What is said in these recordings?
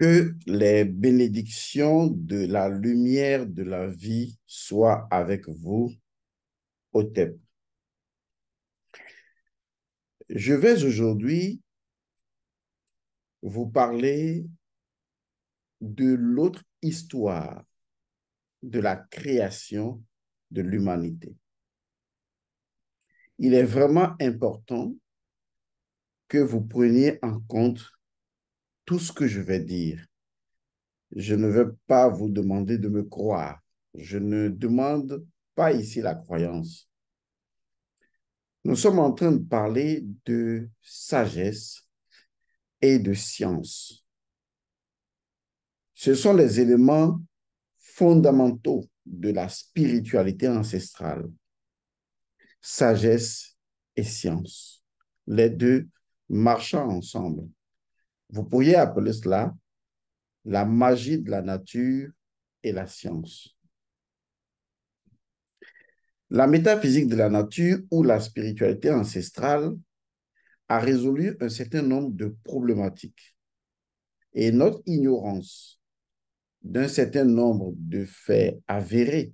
Que les bénédictions de la lumière de la vie soient avec vous, au Otep. Je vais aujourd'hui vous parler de l'autre histoire de la création de l'humanité. Il est vraiment important que vous preniez en compte tout ce que je vais dire. Je ne veux pas vous demander de me croire. Je ne demande pas ici la croyance. Nous sommes en train de parler de sagesse et de science. Ce sont les éléments fondamentaux de la spiritualité ancestrale. Sagesse et science. Les deux marchant ensemble. Vous pourriez appeler cela la magie de la nature et la science. La métaphysique de la nature ou la spiritualité ancestrale a résolu un certain nombre de problématiques. Et notre ignorance d'un certain nombre de faits avérés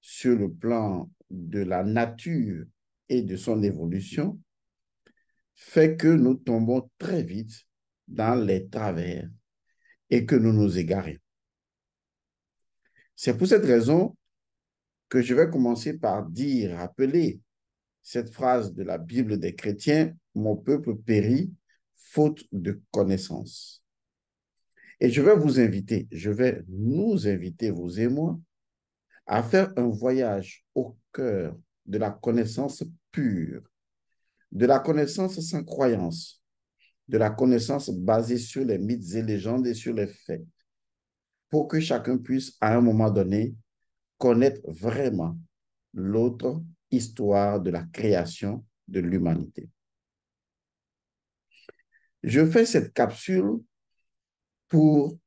sur le plan de la nature et de son évolution fait que nous tombons très vite dans les travers et que nous nous égarions. C'est pour cette raison que je vais commencer par dire, rappeler cette phrase de la Bible des chrétiens, mon peuple périt faute de connaissance. Et je vais vous inviter, je vais nous inviter, vous et moi, à faire un voyage au cœur de la connaissance pure, de la connaissance sans croyance, de la connaissance basée sur les mythes et légendes et sur les faits, pour que chacun puisse, à un moment donné, connaître vraiment l'autre histoire de la création de l'humanité. Je fais cette capsule pour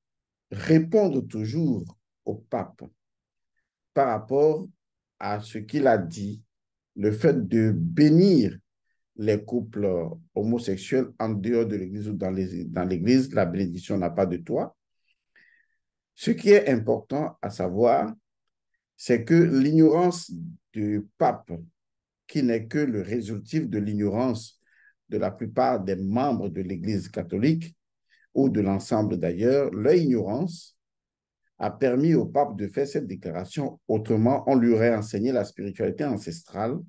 répondre toujours au pape par rapport à ce qu'il a dit, le fait de bénir les couples homosexuels en dehors de l'Église ou dans l'Église. la bénédiction n'a pas de toi. Ce qui est important à savoir, c'est que l'ignorance du pape, qui n'est que le résultif de l'ignorance de la plupart des membres de l'Église catholique, ou de l'ensemble d'ailleurs, leur ignorance a permis au pape de faire cette déclaration. Autrement, on lui aurait enseigné la spiritualité ancestrale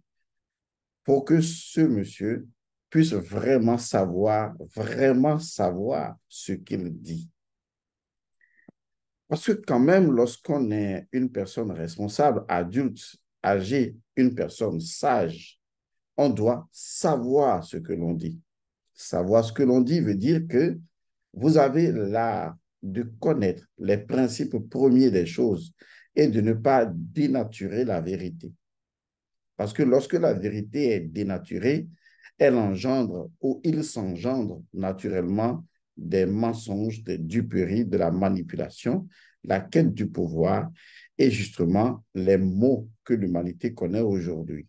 pour que ce monsieur puisse vraiment savoir, vraiment savoir ce qu'il dit. Parce que quand même, lorsqu'on est une personne responsable, adulte, âgée, une personne sage, on doit savoir ce que l'on dit. Savoir ce que l'on dit veut dire que vous avez l'art de connaître les principes premiers des choses et de ne pas dénaturer la vérité. Parce que lorsque la vérité est dénaturée, elle engendre ou il s'engendre naturellement des mensonges, des duperies, de la manipulation, la quête du pouvoir et justement les maux que l'humanité connaît aujourd'hui.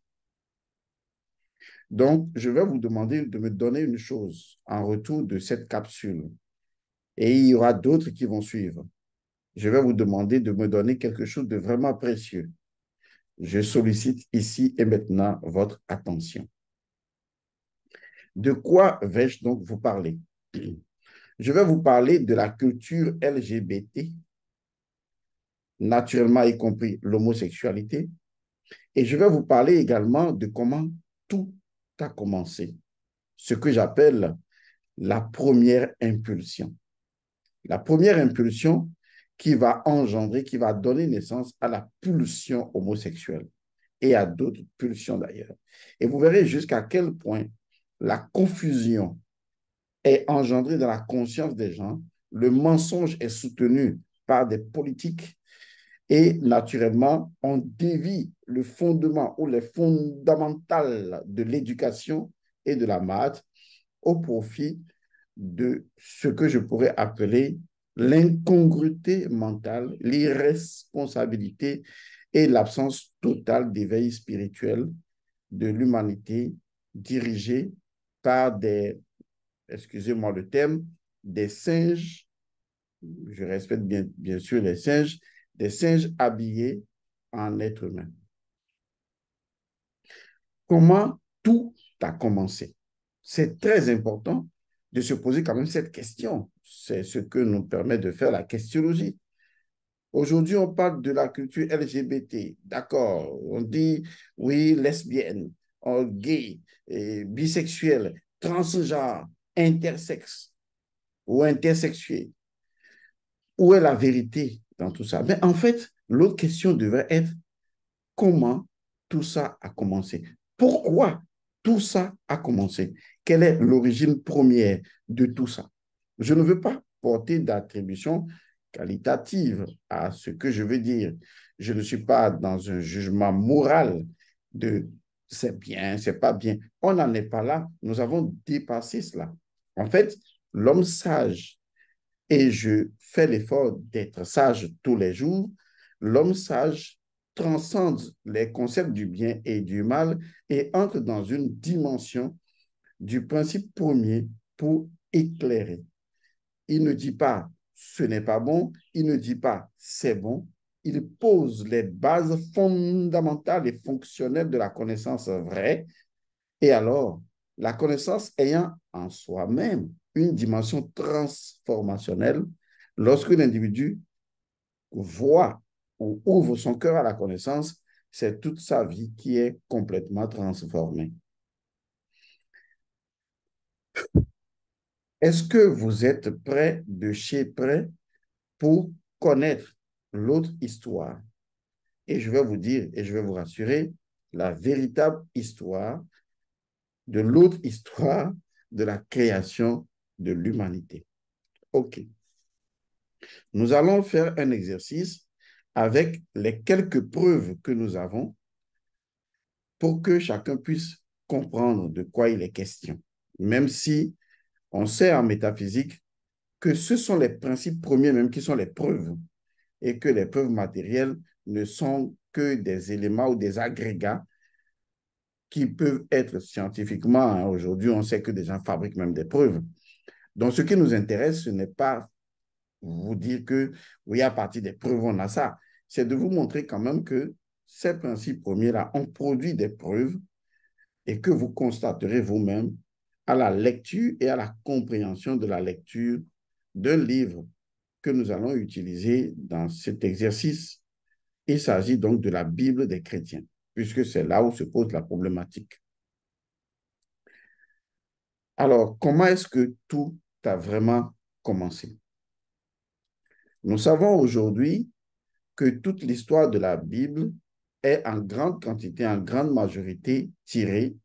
Donc, je vais vous demander de me donner une chose en retour de cette capsule. Et il y aura d'autres qui vont suivre. Je vais vous demander de me donner quelque chose de vraiment précieux je sollicite ici et maintenant votre attention. De quoi vais-je donc vous parler Je vais vous parler de la culture LGBT, naturellement y compris l'homosexualité, et je vais vous parler également de comment tout a commencé, ce que j'appelle la première impulsion. La première impulsion, qui va engendrer, qui va donner naissance à la pulsion homosexuelle et à d'autres pulsions d'ailleurs. Et vous verrez jusqu'à quel point la confusion est engendrée dans la conscience des gens, le mensonge est soutenu par des politiques et naturellement, on dévie le fondement ou les fondamentales de l'éducation et de la maths au profit de ce que je pourrais appeler l'incongruité mentale, l'irresponsabilité et l'absence totale d'éveil spirituel de l'humanité dirigée par des, excusez-moi le terme, des singes, je respecte bien, sûr les singes, des singes habillés en êtres humains. Comment tout a commencé C'est très important de se poser quand même cette question. C'est ce que nous permet de faire la questionologie. Aujourd'hui, on parle de la culture LGBT. D'accord, on dit oui, lesbienne, gay, bisexuelle, bisexuel, transgenre, intersexe ou intersexué. Où est la vérité dans tout ça Mais en fait, l'autre question devrait être comment tout ça a commencé Pourquoi tout ça a commencé Quelle est l'origine première de tout ça je ne veux pas porter d'attribution qualitative à ce que je veux dire. Je ne suis pas dans un jugement moral de c'est bien, c'est pas bien. On n'en est pas là. Nous avons dépassé cela. En fait, l'homme sage, et je fais l'effort d'être sage tous les jours, l'homme sage transcende les concepts du bien et du mal et entre dans une dimension du principe premier pour éclairer, il ne dit pas ce n'est pas bon, il ne dit pas c'est bon, il pose les bases fondamentales et fonctionnelles de la connaissance vraie. Et alors, la connaissance ayant en soi-même une dimension transformationnelle, lorsque individu voit ou ouvre son cœur à la connaissance, c'est toute sa vie qui est complètement transformée. Est-ce que vous êtes prêt de chez prêt pour connaître l'autre histoire Et je vais vous dire, et je vais vous rassurer, la véritable histoire de l'autre histoire de la création de l'humanité. OK. Nous allons faire un exercice avec les quelques preuves que nous avons pour que chacun puisse comprendre de quoi il est question, même si on sait en métaphysique que ce sont les principes premiers même qui sont les preuves et que les preuves matérielles ne sont que des éléments ou des agrégats qui peuvent être scientifiquement, hein, aujourd'hui on sait que des gens fabriquent même des preuves. Donc ce qui nous intéresse, ce n'est pas vous dire que oui, à partir des preuves, on a ça. C'est de vous montrer quand même que ces principes premiers-là ont produit des preuves et que vous constaterez vous-même à la lecture et à la compréhension de la lecture d'un livre que nous allons utiliser dans cet exercice. Il s'agit donc de la Bible des chrétiens, puisque c'est là où se pose la problématique. Alors, comment est-ce que tout a vraiment commencé Nous savons aujourd'hui que toute l'histoire de la Bible est en grande quantité, en grande majorité tirée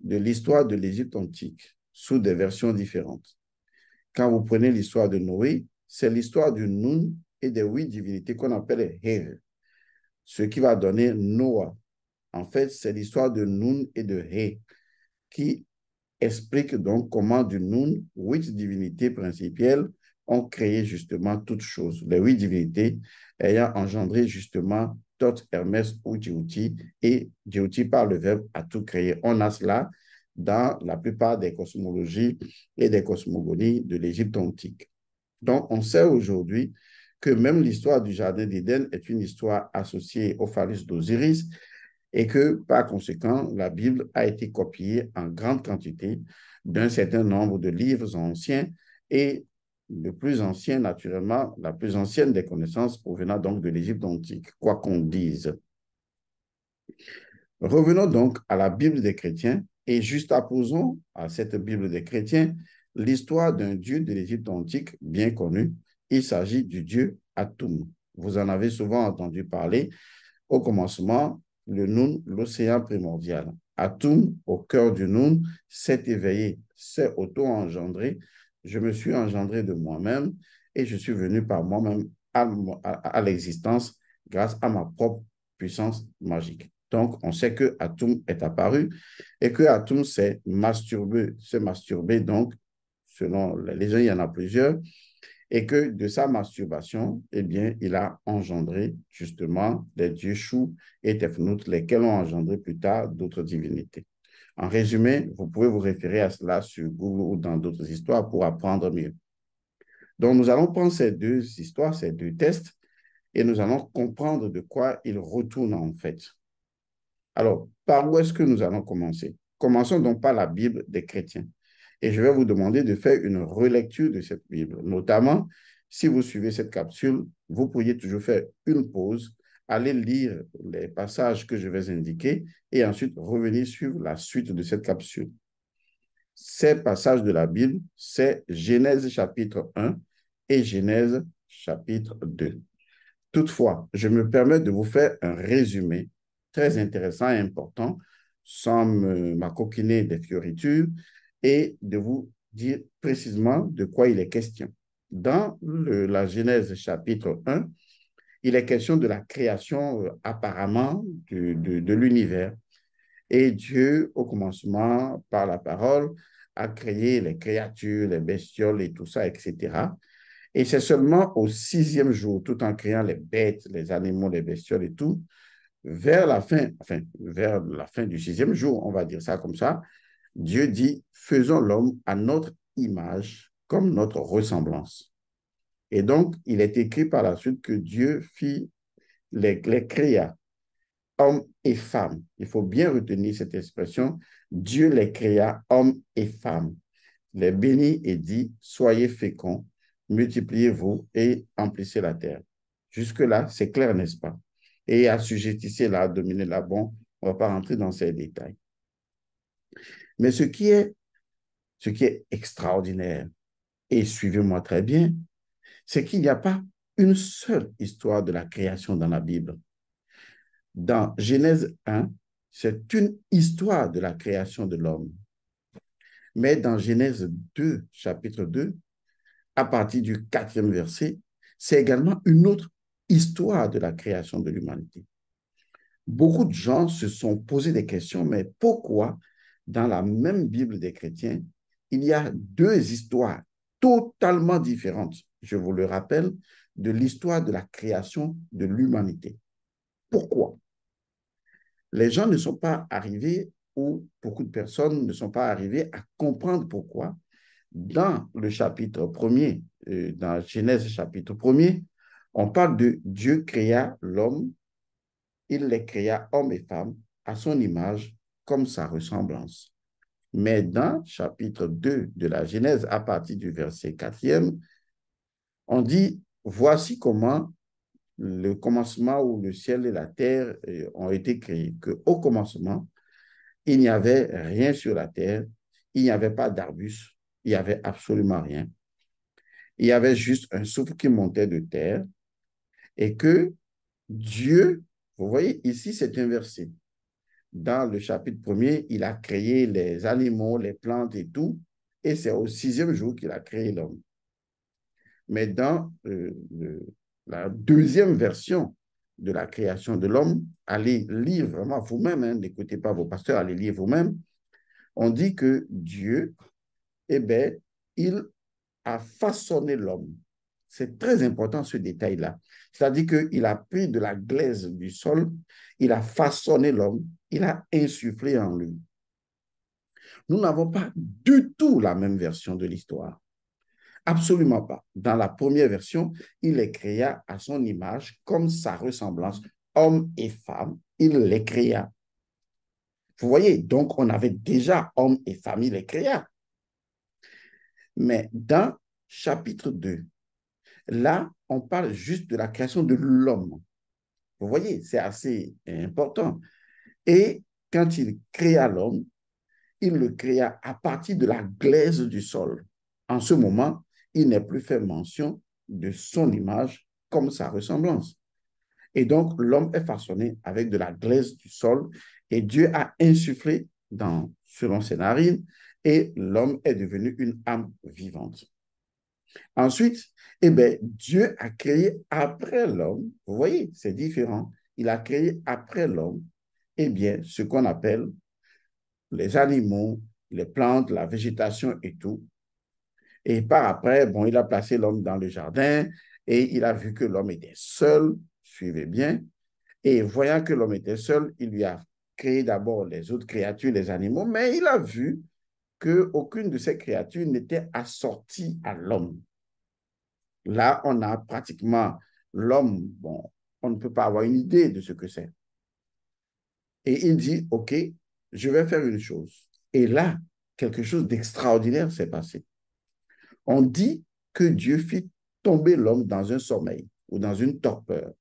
de l'histoire de l'Égypte antique sous des versions différentes. Quand vous prenez l'histoire de Noé, c'est l'histoire du Nun et des huit divinités qu'on appelle He. ce qui va donner Noah. En fait, c'est l'histoire de Nun et de He qui explique donc comment du Nun, huit divinités principielles, ont créé justement toutes choses, les huit divinités ayant engendré justement « tot Hermès ou Djouti, et Djouti par le verbe à tout créer. On a cela dans la plupart des cosmologies et des cosmogonies de l'Égypte antique. Donc, on sait aujourd'hui que même l'histoire du Jardin d'Éden est une histoire associée au phallus d'Osiris et que, par conséquent, la Bible a été copiée en grande quantité d'un certain nombre de livres anciens et le plus ancien, naturellement, la plus ancienne des connaissances provenant donc de l'Égypte antique, quoi qu'on dise. Revenons donc à la Bible des chrétiens et juste apposons à cette Bible des chrétiens l'histoire d'un dieu de l'Égypte antique bien connu. Il s'agit du dieu Atum. Vous en avez souvent entendu parler. Au commencement, le Noun, l'océan primordial. Atum, au cœur du Noun, s'est éveillé, s'est auto-engendré, je me suis engendré de moi-même et je suis venu par moi-même à, l'existence grâce à ma propre puissance magique. Donc, on sait que Atum est apparu et que Atum s'est masturbé, donc, selon les gens, il y en a plusieurs, et que de sa masturbation, eh bien, il a engendré justement les dieux Chou et tefnout, lesquels ont engendré plus tard d'autres divinités. En résumé, vous pouvez vous référer à cela sur Google ou dans d'autres histoires pour apprendre mieux. Donc, nous allons prendre ces deux histoires, ces deux tests, et nous allons comprendre de quoi ils retournent en fait. Alors, par où est-ce que nous allons commencer Commençons donc par la Bible des chrétiens. Et je vais vous demander de faire une relecture de cette Bible. Notamment, si vous suivez cette capsule, vous pourriez toujours faire une pause Allez lire les passages que je vais indiquer et ensuite revenir suivre la suite de cette capsule. Ces passages de la Bible, c'est Genèse chapitre 1 et Genèse chapitre 2. Toutefois, je me permets de vous faire un résumé très intéressant et important sans m'acoquiner des fioritures et de vous dire précisément de quoi il est question. Dans la Genèse chapitre 1, il est question de la création euh, apparemment de, l'univers. Et Dieu, au commencement, par la parole, a créé les créatures, les bestioles et tout ça, etc. Et c'est seulement au sixième jour, tout en créant les bêtes, les animaux, les bestioles et tout, vers la fin, enfin, vers la fin du sixième jour, on va dire ça comme ça, Dieu dit, faisons l'homme à notre image, comme notre ressemblance. Et donc, il est écrit par la suite que Dieu fit les, créa, hommes et femmes. Il faut bien retenir cette expression. Dieu les créa, hommes et femmes. Les bénit et dit, soyez féconds, multipliez-vous et emplissez la terre. Jusque-là, c'est clair, n'est-ce pas? Et assujettissez-la, dominez-la. Bon, on ne va pas rentrer dans ces détails. Mais ce qui est, ce qui est extraordinaire, et suivez-moi très bien, c'est qu'il n'y a pas une seule histoire de la création dans la Bible. Dans Genèse 1, c'est une histoire de la création de l'homme. Mais dans Genèse 2, chapitre 2, à partir du quatrième verset, c'est également une autre histoire de la création de l'humanité. Beaucoup de gens se sont posé des questions, mais pourquoi dans la même Bible des chrétiens, il y a deux histoires totalement différentes je vous le rappelle, de l'histoire de la création de l'humanité. Pourquoi Les gens ne sont pas arrivés, ou beaucoup de personnes ne sont pas arrivées à comprendre pourquoi. Dans le chapitre 1er, euh, dans Genèse chapitre 1er, on parle de Dieu créa l'homme, il les créa hommes et femmes à son image comme sa ressemblance. Mais dans chapitre 2 de la Genèse, à partir du verset 4e, on dit, voici comment le commencement où le ciel et la terre euh, ont été créés, qu'au commencement, il n'y avait rien sur la terre, il n'y avait pas d'arbustes, il n'y avait absolument rien. Il y avait juste un souffle qui montait de terre et que Dieu, vous voyez, ici c'est inversé. Dans le chapitre premier, il a créé les animaux, les plantes et tout, et c'est au sixième jour qu'il a créé l'homme. Mais dans euh, la deuxième version de la création de l'homme, allez lire vraiment vous-même, hein, n'écoutez pas vos pasteurs, allez lire vous-même, on dit que Dieu, eh bien, il a façonné l'homme. C'est très important ce détail-là. C'est-à-dire qu'il a pris de la glaise du sol, il a façonné l'homme, il a insufflé en lui. Nous n'avons pas du tout la même version de l'histoire. Absolument pas. Dans la première version, il les créa à son image, comme sa ressemblance, homme et femme, il les créa. Vous voyez, donc on avait déjà homme et femme, il les créa. Mais dans chapitre 2, là, on parle juste de la création de l'homme. Vous voyez, c'est assez important. Et quand il créa l'homme, il le créa à partir de la glaise du sol. En ce moment, il n'est plus fait mention de son image comme sa ressemblance. Et donc, l'homme est façonné avec de la glaise du sol et Dieu a insufflé dans, selon ses narines et l'homme est devenu une âme vivante. Ensuite, eh bien, Dieu a créé après l'homme, vous voyez, c'est différent, il a créé après l'homme, eh bien, ce qu'on appelle les animaux, les plantes, la végétation et tout, et par après, bon, il a placé l'homme dans le jardin et il a vu que l'homme était seul, suivez bien. Et voyant que l'homme était seul, il lui a créé d'abord les autres créatures, les animaux, mais il a vu que aucune de ces créatures n'était assortie à l'homme. Là, on a pratiquement l'homme, bon, on ne peut pas avoir une idée de ce que c'est. Et il dit, OK, je vais faire une chose. Et là, quelque chose d'extraordinaire s'est passé. On dit que Dieu fit tomber l'homme dans un sommeil ou dans une torpeur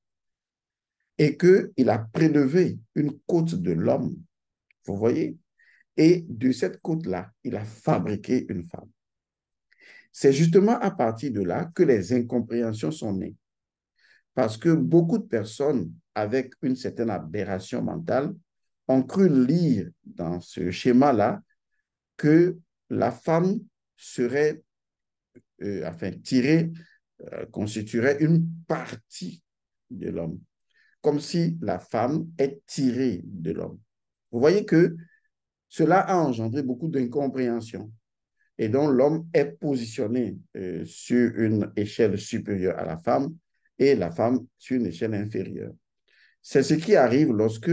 et qu'il a prélevé une côte de l'homme, vous voyez, et de cette côte-là, il a fabriqué une femme. C'est justement à partir de là que les incompréhensions sont nées. Parce que beaucoup de personnes avec une certaine aberration mentale ont cru lire dans ce schéma-là que la femme serait enfin tirer euh, » constituerait une partie de l'homme, comme si la femme est tirée de l'homme. Vous voyez que cela a engendré beaucoup d'incompréhension et dont l'homme est positionné euh, sur une échelle supérieure à la femme et la femme sur une échelle inférieure. C'est ce qui arrive lorsque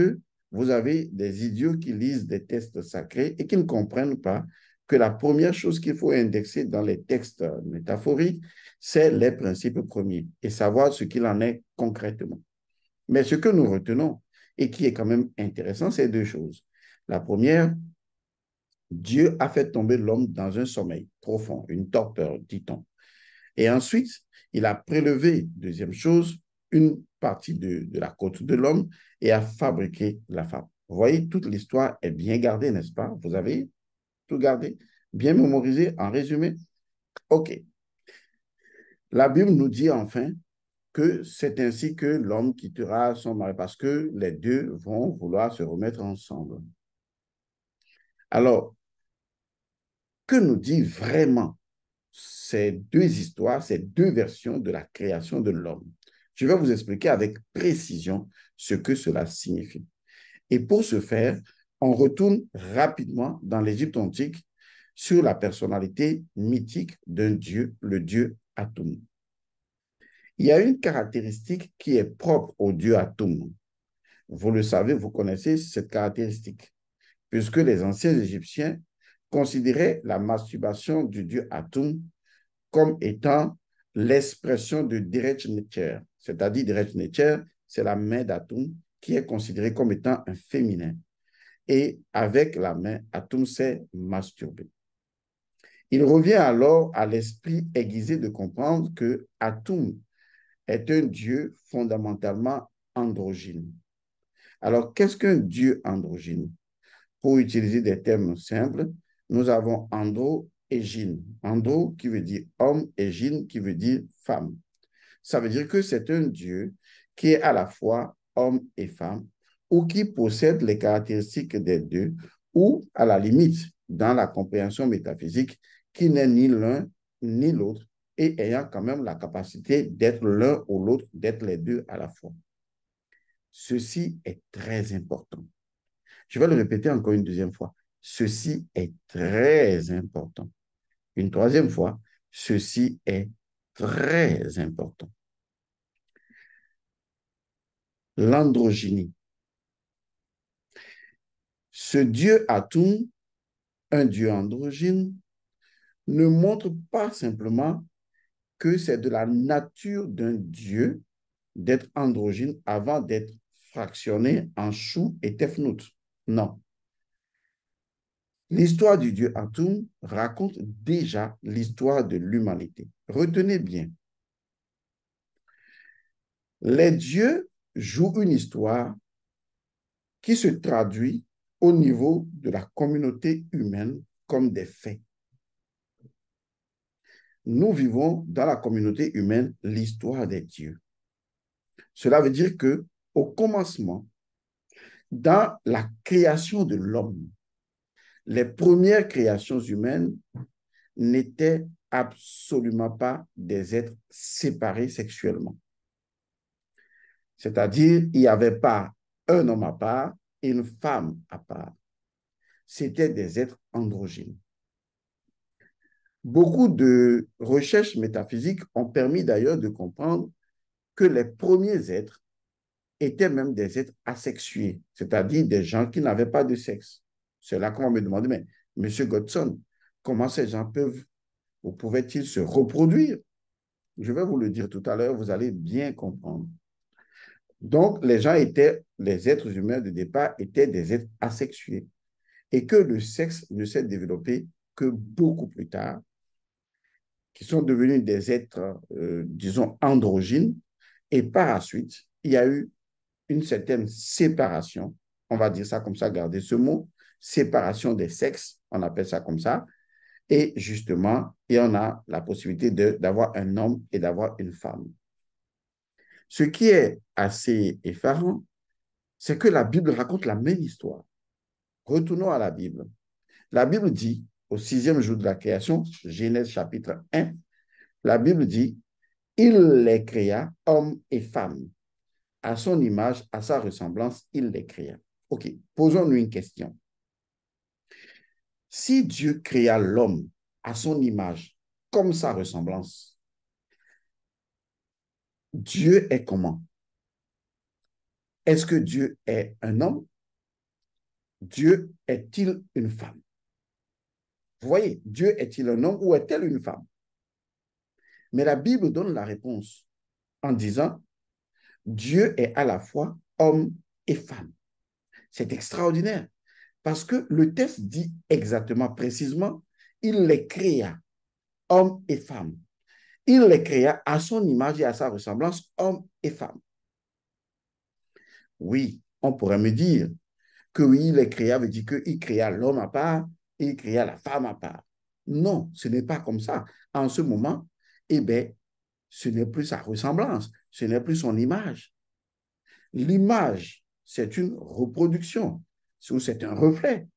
vous avez des idiots qui lisent des textes sacrés et qui ne comprennent pas que la première chose qu'il faut indexer dans les textes métaphoriques, c'est les principes premiers et savoir ce qu'il en est concrètement. Mais ce que nous retenons et qui est quand même intéressant, c'est deux choses. La première, Dieu a fait tomber l'homme dans un sommeil profond, une torpeur, dit-on. Et ensuite, il a prélevé, deuxième chose, une partie de, la côte de l'homme et a fabriqué la femme. Vous voyez, toute l'histoire est bien gardée, n'est-ce pas Vous avez garder, bien mémoriser, en résumé. OK. La Bible nous dit enfin que c'est ainsi que l'homme quittera son mari, parce que les deux vont vouloir se remettre ensemble. Alors, que nous dit vraiment ces deux histoires, ces deux versions de la création de l'homme Je vais vous expliquer avec précision ce que cela signifie. Et pour ce faire, on retourne rapidement dans l'Égypte antique sur la personnalité mythique d'un dieu, le dieu Atum. Il y a une caractéristique qui est propre au dieu Atum. Vous le savez, vous connaissez cette caractéristique, puisque les anciens Égyptiens considéraient la masturbation du dieu Atum comme étant l'expression de Derech Necher, c'est-à-dire Derech c'est la main d'Atum qui est considérée comme étant un féminin et avec la main, Atum s'est masturbé. Il revient alors à l'esprit aiguisé de comprendre que Atum est un dieu fondamentalement androgyne. Alors, qu'est-ce qu'un dieu androgyne Pour utiliser des termes simples, nous avons andro et gyne. Andro qui veut dire homme et gyne qui veut dire femme. Ça veut dire que c'est un dieu qui est à la fois homme et femme ou qui possède les caractéristiques des deux, ou à la limite, dans la compréhension métaphysique, qui n'est ni l'un ni l'autre, et ayant quand même la capacité d'être l'un ou l'autre, d'être les deux à la fois. Ceci est très important. Je vais le répéter encore une deuxième fois. Ceci est très important. Une troisième fois, ceci est très important. L'androgynie, ce Dieu Atum, un Dieu androgyne, ne montre pas simplement que c'est de la nature d'un Dieu d'être androgyne avant d'être fractionné en chou et tefnout. Non. L'histoire du dieu Atum raconte déjà l'histoire de l'humanité. Retenez bien. Les dieux jouent une histoire qui se traduit au niveau de la communauté humaine comme des faits. Nous vivons dans la communauté humaine l'histoire des dieux. Cela veut dire que au commencement, dans la création de l'homme, les premières créations humaines n'étaient absolument pas des êtres séparés sexuellement. C'est-à-dire, il n'y avait pas un homme à part une femme à part. C'était des êtres androgynes. Beaucoup de recherches métaphysiques ont permis d'ailleurs de comprendre que les premiers êtres étaient même des êtres asexués, c'est-à-dire des gens qui n'avaient pas de sexe. C'est là qu'on me demande, mais Monsieur Godson, comment ces gens peuvent ou pouvaient-ils se reproduire Je vais vous le dire tout à l'heure, vous allez bien comprendre. Donc, les gens étaient, les êtres humains de départ étaient des êtres asexués et que le sexe ne s'est développé que beaucoup plus tard, qui sont devenus des êtres, euh, disons, androgynes. Et par la suite, il y a eu une certaine séparation, on va dire ça comme ça, garder ce mot, séparation des sexes, on appelle ça comme ça. Et justement, il y en a la possibilité d'avoir un homme et d'avoir une femme. Ce qui est assez effarant, c'est que la Bible raconte la même histoire. Retournons à la Bible. La Bible dit, au sixième jour de la création, Genèse chapitre 1, la Bible dit, il les créa, hommes et femmes. À son image, à sa ressemblance, il les créa. OK, posons-nous une question. Si Dieu créa l'homme à son image, comme sa ressemblance, Dieu est comment? Est-ce que Dieu est un homme? Dieu est-il une femme? Vous voyez, Dieu est-il un homme ou est-elle une femme? Mais la Bible donne la réponse en disant, Dieu est à la fois homme et femme. C'est extraordinaire parce que le texte dit exactement, précisément, il les créa, homme et femme. Il les créa à son image et à sa ressemblance, homme et femme. Oui, on pourrait me dire que oui, il les créa veut dire qu'il créa l'homme à part, il créa la femme à part. Non, ce n'est pas comme ça. En ce moment, eh bien, ce n'est plus sa ressemblance, ce n'est plus son image. L'image, c'est une reproduction, c'est un reflet.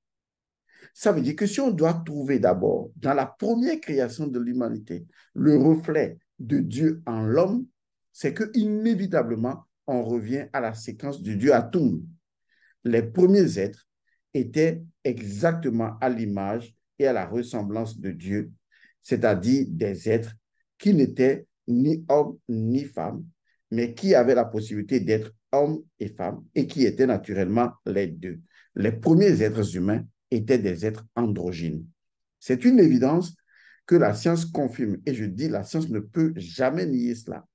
Ça veut dire que si on doit trouver d'abord, dans la première création de l'humanité, le reflet de Dieu en l'homme, c'est que inévitablement, on revient à la séquence du Dieu à tout. Les premiers êtres étaient exactement à l'image et à la ressemblance de Dieu, c'est-à-dire des êtres qui n'étaient ni hommes ni femmes, mais qui avaient la possibilité d'être homme et femme et qui étaient naturellement les deux. Les premiers êtres humains étaient des êtres androgynes. C'est une évidence que la science confirme. Et je dis, la science ne peut jamais nier cela.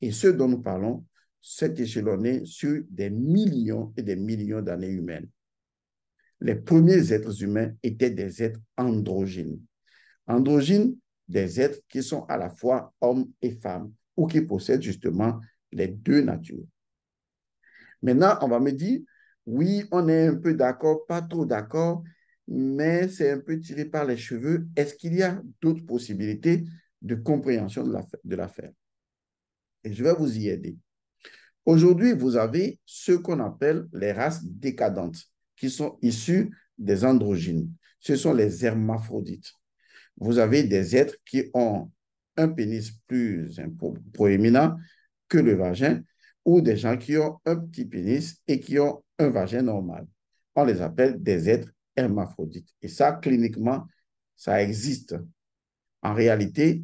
Et ce dont nous parlons, c'est échelonné sur des millions et des millions d'années humaines. Les premiers êtres humains étaient des êtres androgynes. Androgynes, des êtres qui sont à la fois hommes et femmes, ou qui possèdent justement les deux natures. Maintenant, on va me dire, oui, on est un peu d'accord, pas trop d'accord, mais c'est un peu tiré par les cheveux. Est-ce qu'il y a d'autres possibilités de compréhension de l'affaire? Et je vais vous y aider. Aujourd'hui, vous avez ce qu'on appelle les races décadentes, qui sont issues des androgynes. Ce sont les hermaphrodites. Vous avez des êtres qui ont un pénis plus proéminent que le vagin ou des gens qui ont un petit pénis et qui ont un vagin normal. On les appelle des êtres hermaphrodites. Et ça, cliniquement, ça existe. En réalité,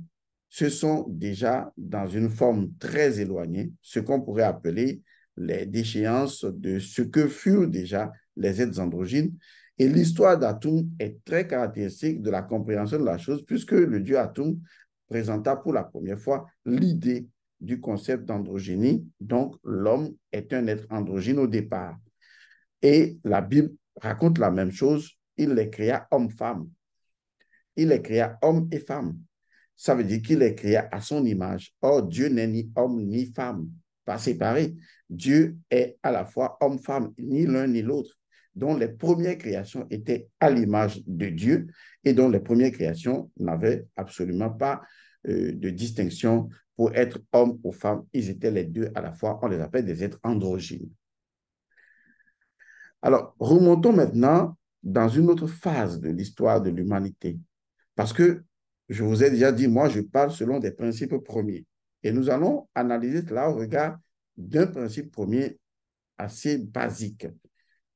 ce sont déjà dans une forme très éloignée, ce qu'on pourrait appeler les déchéances de ce que furent déjà les êtres androgynes. Et l'histoire d'Atum est très caractéristique de la compréhension de la chose, puisque le dieu Atum présenta pour la première fois l'idée du concept d'androgynie. Donc, l'homme est un être androgyne au départ. Et la Bible raconte la même chose. Il les créa homme-femme. Il les créa homme et femme. Ça veut dire qu'il les créa à son image. Or, Dieu n'est ni homme ni femme, pas séparé. Dieu est à la fois homme-femme, ni l'un ni l'autre, dont les premières créations étaient à l'image de Dieu et dont les premières créations n'avaient absolument pas euh, de distinction pour être homme ou femme. Ils étaient les deux à la fois. On les appelle des êtres androgynes. Alors, remontons maintenant dans une autre phase de l'histoire de l'humanité. Parce que je vous ai déjà dit, moi, je parle selon des principes premiers. Et nous allons analyser cela au regard d'un principe premier assez basique.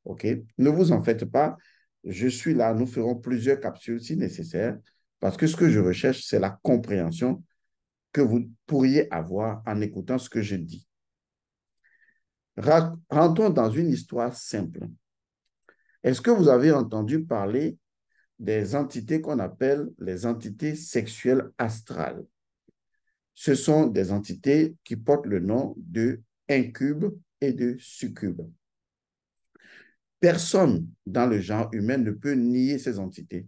OK? Ne vous en faites pas. Je suis là. Nous ferons plusieurs capsules si nécessaire parce que ce que je recherche, c'est la compréhension que vous pourriez avoir en écoutant ce que je dis. Rentrons dans une histoire simple. Est-ce que vous avez entendu parler des entités qu'on appelle les entités sexuelles astrales? Ce sont des entités qui portent le nom de incubes et de succubes. Personne dans le genre humain ne peut nier ces entités.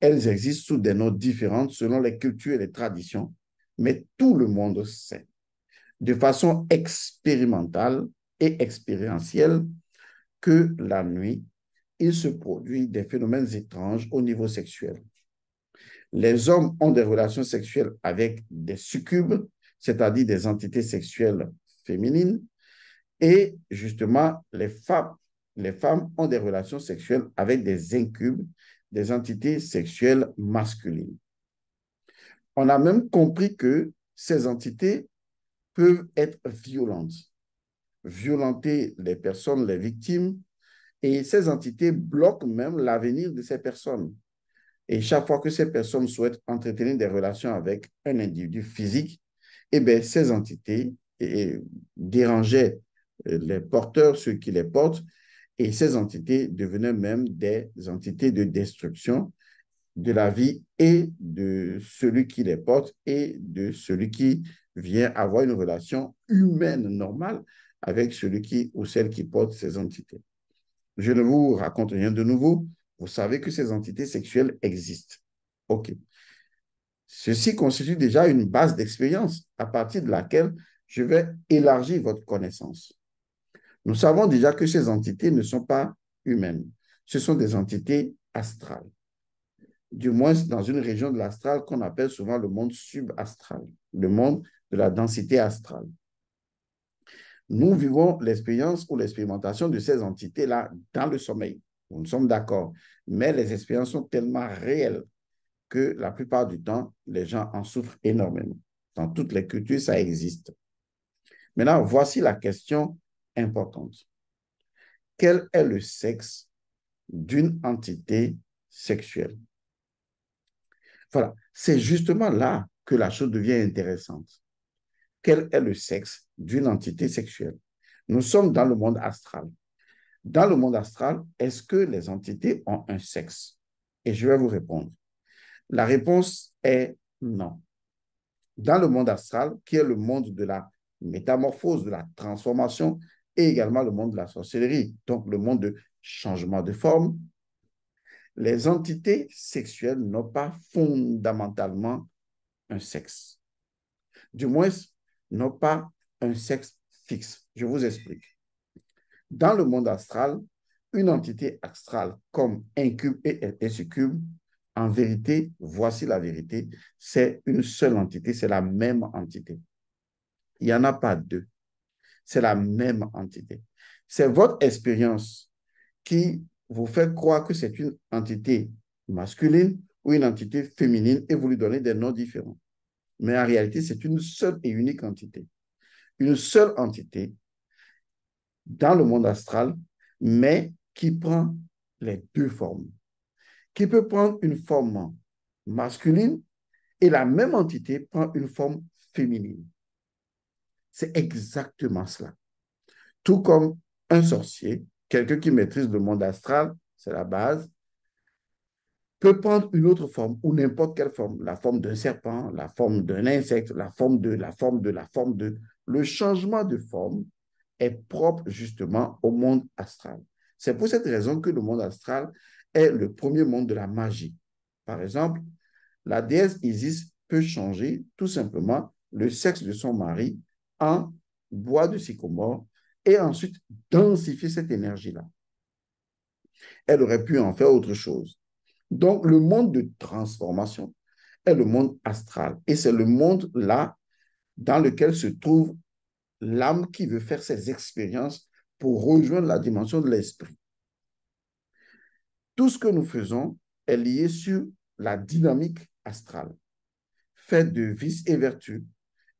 Elles existent sous des noms différents selon les cultures et les traditions, mais tout le monde sait. De façon expérimentale et expérientielle, que la nuit, il se produit des phénomènes étranges au niveau sexuel. Les hommes ont des relations sexuelles avec des succubes, c'est-à-dire des entités sexuelles féminines, et justement, les femmes, les femmes ont des relations sexuelles avec des incubes, des entités sexuelles masculines. On a même compris que ces entités peuvent être violentes, violenter les personnes, les victimes, et ces entités bloquent même l'avenir de ces personnes. Et chaque fois que ces personnes souhaitent entretenir des relations avec un individu physique, eh bien, ces entités eh, eh, dérangeaient euh, les porteurs, ceux qui les portent, et ces entités devenaient même des entités de destruction de la vie et de celui qui les porte et de celui qui vient avoir une relation humaine normale avec celui qui ou celle qui porte ces entités. Je ne vous raconte rien de nouveau. Vous savez que ces entités sexuelles existent. OK. Ceci constitue déjà une base d'expérience à partir de laquelle je vais élargir votre connaissance. Nous savons déjà que ces entités ne sont pas humaines. Ce sont des entités astrales. Du moins dans une région de l'astral qu'on appelle souvent le monde subastral, le monde de la densité astrale. Nous vivons l'expérience ou l'expérimentation de ces entités-là dans le sommeil. Nous sommes d'accord. Mais les expériences sont tellement réelles que la plupart du temps, les gens en souffrent énormément. Dans toutes les cultures, ça existe. Maintenant, voici la question importante. Quel est le sexe d'une entité sexuelle Voilà, c'est justement là que la chose devient intéressante. Quel est le sexe d'une entité sexuelle Nous sommes dans le monde astral. Dans le monde astral, est-ce que les entités ont un sexe Et je vais vous répondre. La réponse est non. Dans le monde astral, qui est le monde de la métamorphose, de la transformation, et également le monde de la sorcellerie, donc le monde de changement de forme. Les entités sexuelles n'ont pas fondamentalement un sexe. Du moins, n'ont pas un sexe fixe. Je vous explique. Dans le monde astral, une entité astrale comme incube et succube, en vérité, voici la vérité, c'est une seule entité, c'est la même entité. Il n'y en a pas deux c'est la même entité. C'est votre expérience qui vous fait croire que c'est une entité masculine ou une entité féminine et vous lui donnez des noms différents. Mais en réalité, c'est une seule et unique entité. Une seule entité dans le monde astral, mais qui prend les deux formes. Qui peut prendre une forme masculine et la même entité prend une forme féminine. C'est exactement cela. Tout comme un sorcier, quelqu'un qui maîtrise le monde astral, c'est la base, peut prendre une autre forme ou n'importe quelle forme, la forme d'un serpent, la forme d'un insecte, la forme de, la forme de, la forme de. Le changement de forme est propre justement au monde astral. C'est pour cette raison que le monde astral est le premier monde de la magie. Par exemple, la déesse Isis peut changer tout simplement le sexe de son mari en bois de sycomore et ensuite densifier cette énergie-là. Elle aurait pu en faire autre chose. Donc, le monde de transformation est le monde astral. Et c'est le monde là dans lequel se trouve l'âme qui veut faire ses expériences pour rejoindre la dimension de l'esprit. Tout ce que nous faisons est lié sur la dynamique astrale, faite de vices et vertus,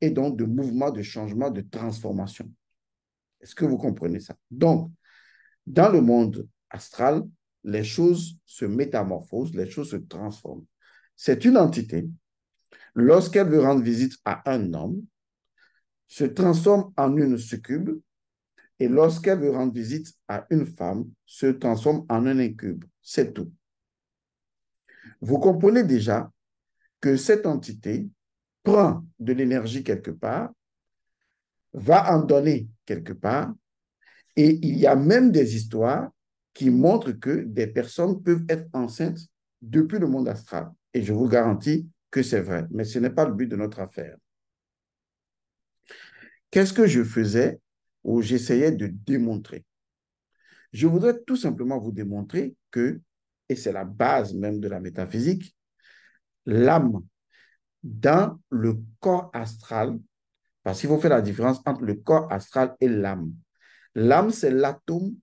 et donc de mouvements de changement, de transformation. Est-ce que vous comprenez ça? Donc, dans le monde astral, les choses se métamorphosent, les choses se transforment. C'est une entité, lorsqu'elle veut rendre visite à un homme, se transforme en une succube, et lorsqu'elle veut rendre visite à une femme, se transforme en un incube. C'est tout. Vous comprenez déjà que cette entité prend de l'énergie quelque part, va en donner quelque part, et il y a même des histoires qui montrent que des personnes peuvent être enceintes depuis le monde astral. Et je vous garantis que c'est vrai, mais ce n'est pas le but de notre affaire. Qu'est-ce que je faisais ou j'essayais de démontrer Je voudrais tout simplement vous démontrer que, et c'est la base même de la métaphysique, l'âme dans le corps astral, parce qu'il faut faire la différence entre le corps astral et l'âme. L'âme, c'est l'atome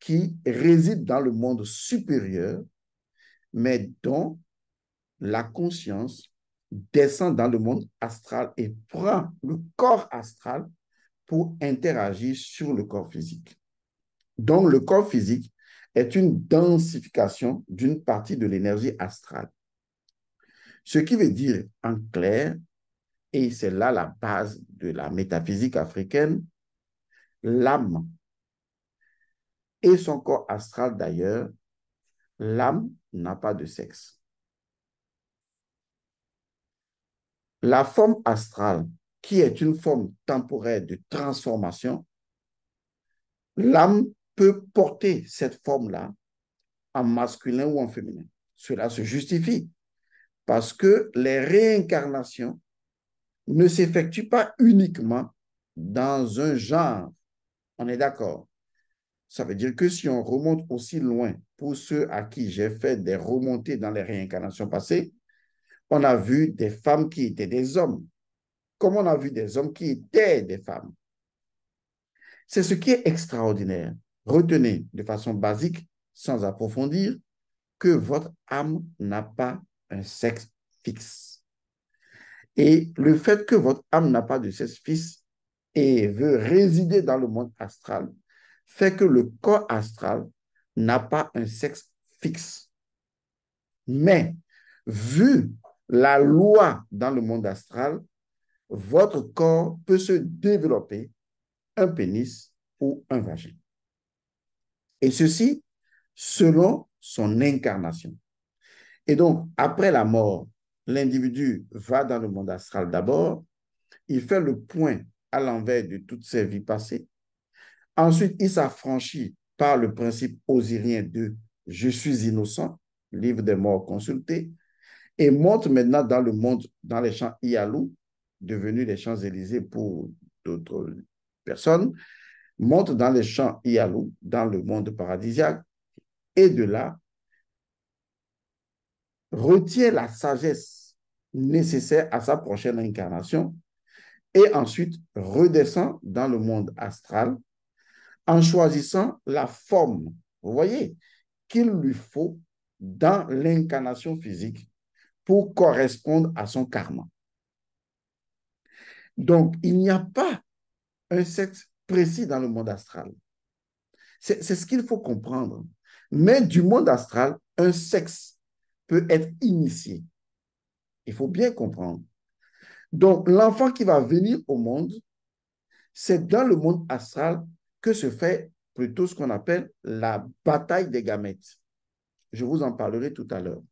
qui réside dans le monde supérieur, mais dont la conscience descend dans le monde astral et prend le corps astral pour interagir sur le corps physique. Donc, le corps physique est une densification d'une partie de l'énergie astrale. Ce qui veut dire en clair, et c'est là la base de la métaphysique africaine, l'âme et son corps astral d'ailleurs, l'âme n'a pas de sexe. La forme astrale, qui est une forme temporaire de transformation, l'âme peut porter cette forme-là en masculin ou en féminin. Cela se justifie parce que les réincarnations ne s'effectuent pas uniquement dans un genre. On est d'accord. Ça veut dire que si on remonte aussi loin, pour ceux à qui j'ai fait des remontées dans les réincarnations passées, on a vu des femmes qui étaient des hommes, comme on a vu des hommes qui étaient des femmes. C'est ce qui est extraordinaire. Retenez de façon basique, sans approfondir, que votre âme n'a pas un sexe fixe. Et le fait que votre âme n'a pas de sexe fixe et veut résider dans le monde astral fait que le corps astral n'a pas un sexe fixe. Mais, vu la loi dans le monde astral, votre corps peut se développer un pénis ou un vagin. Et ceci selon son incarnation. Et donc, après la mort, l'individu va dans le monde astral d'abord, il fait le point à l'envers de toutes ses vies passées. Ensuite, il s'affranchit par le principe osirien de Je suis innocent, livre des morts consulté, et monte maintenant dans le monde, dans les champs Ialou, devenus les Champs-Élysées pour d'autres personnes, monte dans les champs Ialou, dans le monde paradisiaque, et de là retient la sagesse nécessaire à sa prochaine incarnation et ensuite redescend dans le monde astral en choisissant la forme, vous voyez, qu'il lui faut dans l'incarnation physique pour correspondre à son karma. Donc, il n'y a pas un sexe précis dans le monde astral. C'est ce qu'il faut comprendre. Mais du monde astral, un sexe peut être initié. Il faut bien comprendre. Donc, l'enfant qui va venir au monde, c'est dans le monde astral que se fait plutôt ce qu'on appelle la bataille des gamètes. Je vous en parlerai tout à l'heure.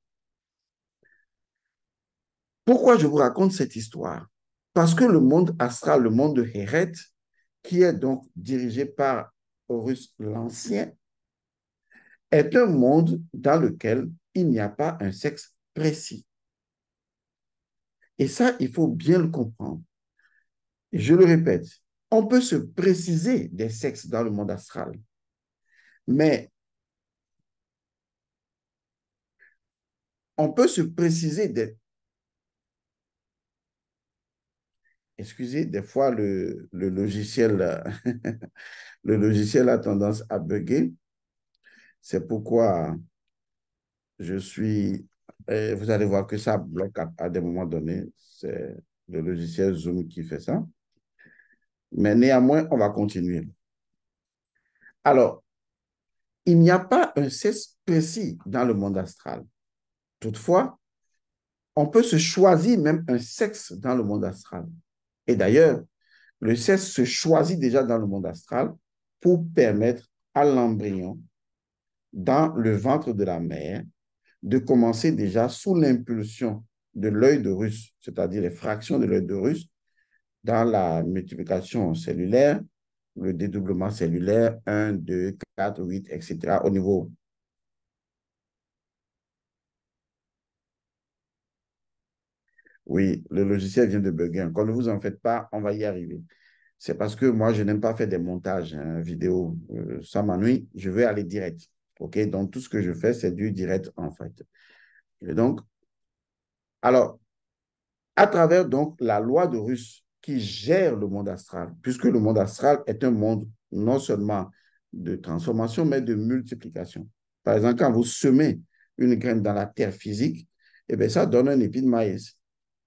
Pourquoi je vous raconte cette histoire Parce que le monde astral, le monde de Heret, qui est donc dirigé par Horus l'Ancien, est un monde dans lequel il n'y a pas un sexe précis. Et ça, il faut bien le comprendre. je le répète, on peut se préciser des sexes dans le monde astral, mais on peut se préciser des... Excusez, des fois, le, le logiciel, le logiciel a tendance à bugger. C'est pourquoi je suis... vous allez voir que ça bloque à, des moments donnés. C'est le logiciel Zoom qui fait ça. Mais néanmoins, on va continuer. Alors, il n'y a pas un sexe précis dans le monde astral. Toutefois, on peut se choisir même un sexe dans le monde astral. Et d'ailleurs, le sexe se choisit déjà dans le monde astral pour permettre à l'embryon, dans le ventre de la mère, de commencer déjà sous l'impulsion de l'œil de russe, c'est-à-dire les fractions de l'œil de russe, dans la multiplication cellulaire, le dédoublement cellulaire 1, 2, 4, 8, etc. au niveau Oui, le logiciel vient de bugger. Quand ne vous en faites pas, on va y arriver. C'est parce que moi, je n'aime pas faire des montages hein, vidéo. Euh, ça m'ennuie. Je veux aller direct. OK Donc, tout ce que je fais, c'est du direct, en fait. donc, alors, à travers donc la loi de Russe qui gère le monde astral, puisque le monde astral est un monde non seulement de transformation, mais de multiplication. Par exemple, quand vous semez une graine dans la terre physique, et eh ben ça donne un épi de maïs.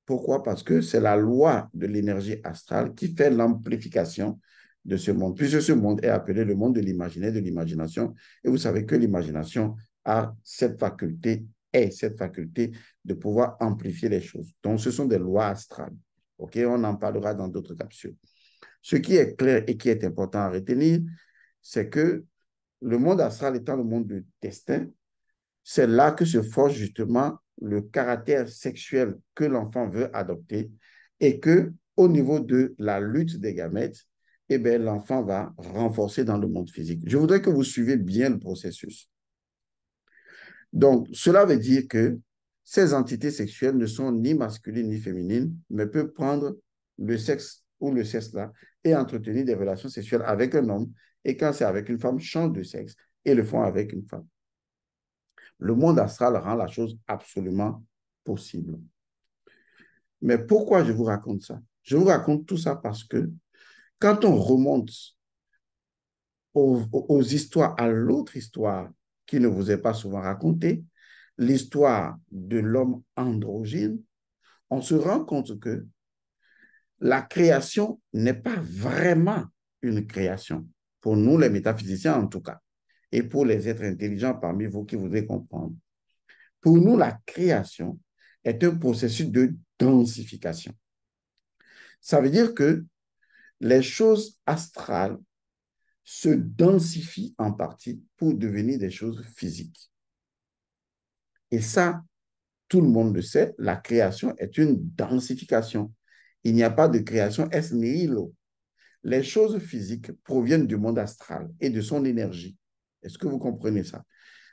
Pourquoi Parce que c'est la loi de l'énergie astrale qui fait l'amplification de ce monde, puisque ce monde est appelé le monde de l'imaginaire, de l'imagination. Et vous savez que l'imagination a cette faculté, est cette faculté de pouvoir amplifier les choses. Donc, ce sont des lois astrales. OK, on en parlera dans d'autres capsules. Ce qui est clair et qui est important à retenir, c'est que le monde astral étant le monde du destin, c'est là que se forge justement le caractère sexuel que l'enfant veut adopter et que au niveau de la lutte des gamètes, eh bien, l'enfant va renforcer dans le monde physique. Je voudrais que vous suivez bien le processus. Donc, cela veut dire que ces entités sexuelles ne sont ni masculines ni féminines, mais peuvent prendre le sexe ou le sexe là et entretenir des relations sexuelles avec un homme. Et quand c'est avec une femme, change de sexe et le font avec une femme. Le monde astral rend la chose absolument possible. Mais pourquoi je vous raconte ça Je vous raconte tout ça parce que quand on remonte aux, histoires, à l'autre histoire qui ne vous est pas souvent racontée, l'histoire de l'homme androgyne, on se rend compte que la création n'est pas vraiment une création, pour nous les métaphysiciens en tout cas, et pour les êtres intelligents parmi vous qui voudrez comprendre. Pour nous, la création est un processus de densification. Ça veut dire que les choses astrales se densifient en partie pour devenir des choses physiques. Et ça, tout le monde le sait, la création est une densification. Il n'y a pas de création ex nihilo. Les choses physiques proviennent du monde astral et de son énergie. Est-ce que vous comprenez ça?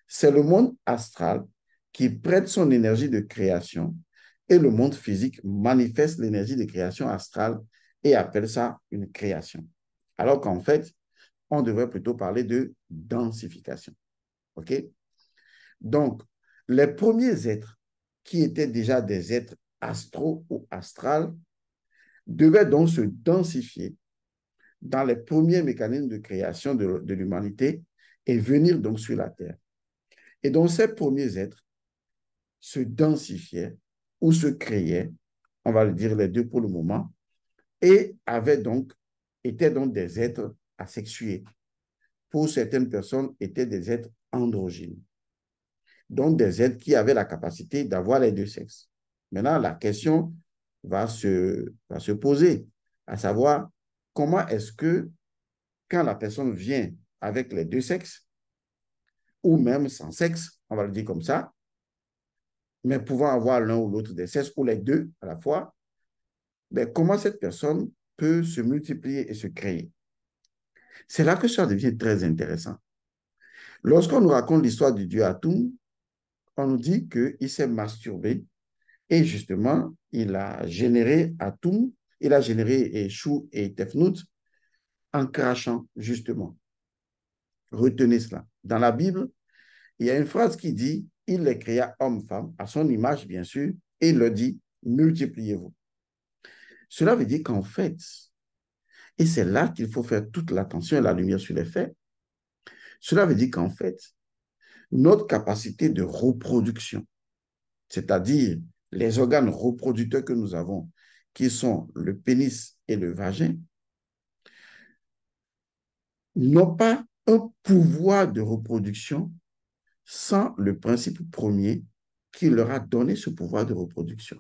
C'est le monde astral qui prête son énergie de création et le monde physique manifeste l'énergie de création astrale et appelle ça une création. Alors qu'en fait, on devrait plutôt parler de densification. OK Donc, les premiers êtres qui étaient déjà des êtres astro ou astrales devaient donc se densifier dans les premiers mécanismes de création de, de l'humanité et venir donc sur la Terre. Et donc, ces premiers êtres se densifiaient ou se créaient, on va le dire les deux pour le moment, et avaient donc, étaient donc des êtres asexués. Pour certaines personnes, étaient des êtres androgynes. Donc des êtres qui avaient la capacité d'avoir les deux sexes. Maintenant, la question va se, va se poser, à savoir comment est-ce que quand la personne vient avec les deux sexes, ou même sans sexe, on va le dire comme ça, mais pouvant avoir l'un ou l'autre des sexes, ou les deux à la fois, ben, comment cette personne peut se multiplier et se créer. C'est là que ça devient très intéressant. Lorsqu'on nous raconte l'histoire du dieu Atum, on nous dit qu'il s'est masturbé et justement, il a généré Atum, il a généré Chou et Tefnout en crachant, justement. Retenez cela. Dans la Bible, il y a une phrase qui dit, il les créa homme-femme, à son image bien sûr, et il leur dit, multipliez-vous. Cela veut dire qu'en fait, et c'est là qu'il faut faire toute l'attention et la lumière sur les faits, cela veut dire qu'en fait, notre capacité de reproduction, c'est-à-dire les organes reproducteurs que nous avons, qui sont le pénis et le vagin, n'ont pas un pouvoir de reproduction sans le principe premier qui leur a donné ce pouvoir de reproduction.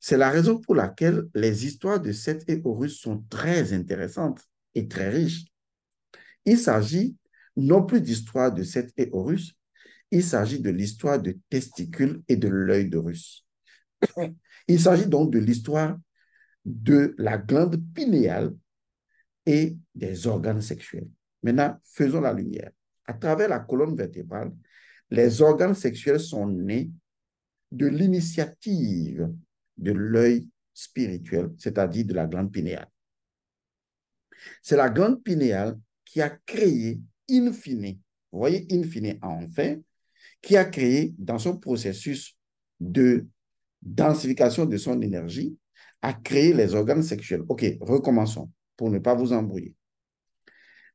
C'est la raison pour laquelle les histoires de Seth et Horus sont très intéressantes et très riches. Il s'agit non plus d'histoires de Seth et Horus, il s'agit de l'histoire de testicules et de l'œil d'Horus. Il s'agit donc de l'histoire de la glande pinéale et des organes sexuels. Maintenant, faisons la lumière. À travers la colonne vertébrale, les organes sexuels sont nés de l'initiative de l'œil spirituel, c'est-à-dire de la glande pinéale. C'est la glande pinéale qui a créé, in fine, vous voyez, in fine enfin, qui a créé dans son processus de densification de son énergie, a créé les organes sexuels. OK, recommençons pour ne pas vous embrouiller.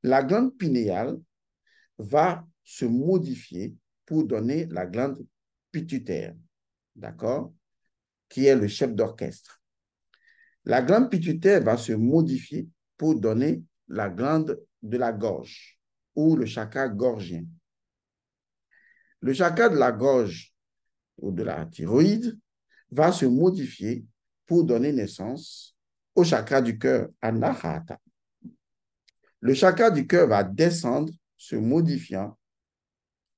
La glande pinéale va se modifier pour donner la glande pituitaire. D'accord qui est le chef d'orchestre. La glande pituitaire va se modifier pour donner la glande de la gorge ou le chakra gorgien. Le chakra de la gorge ou de la thyroïde va se modifier pour donner naissance au chakra du cœur, Anahata. Le chakra du cœur va descendre, se modifiant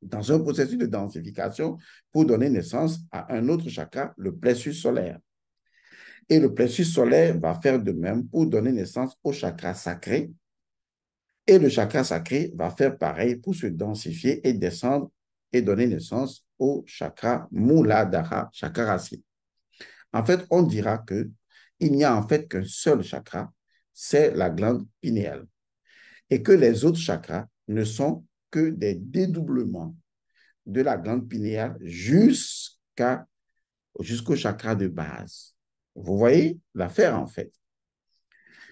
dans un processus de densification pour donner naissance à un autre chakra, le plexus solaire. Et le plexus solaire va faire de même pour donner naissance au chakra sacré. Et le chakra sacré va faire pareil pour se densifier et descendre et donner naissance au chakra Muladhara, chakra racine. En fait, on dira que il n'y a en fait qu'un seul chakra, c'est la glande pinéale. Et que les autres chakras ne sont des dédoublements de la glande pinéale jusqu'à, jusqu'au chakra de base. Vous voyez l'affaire en fait.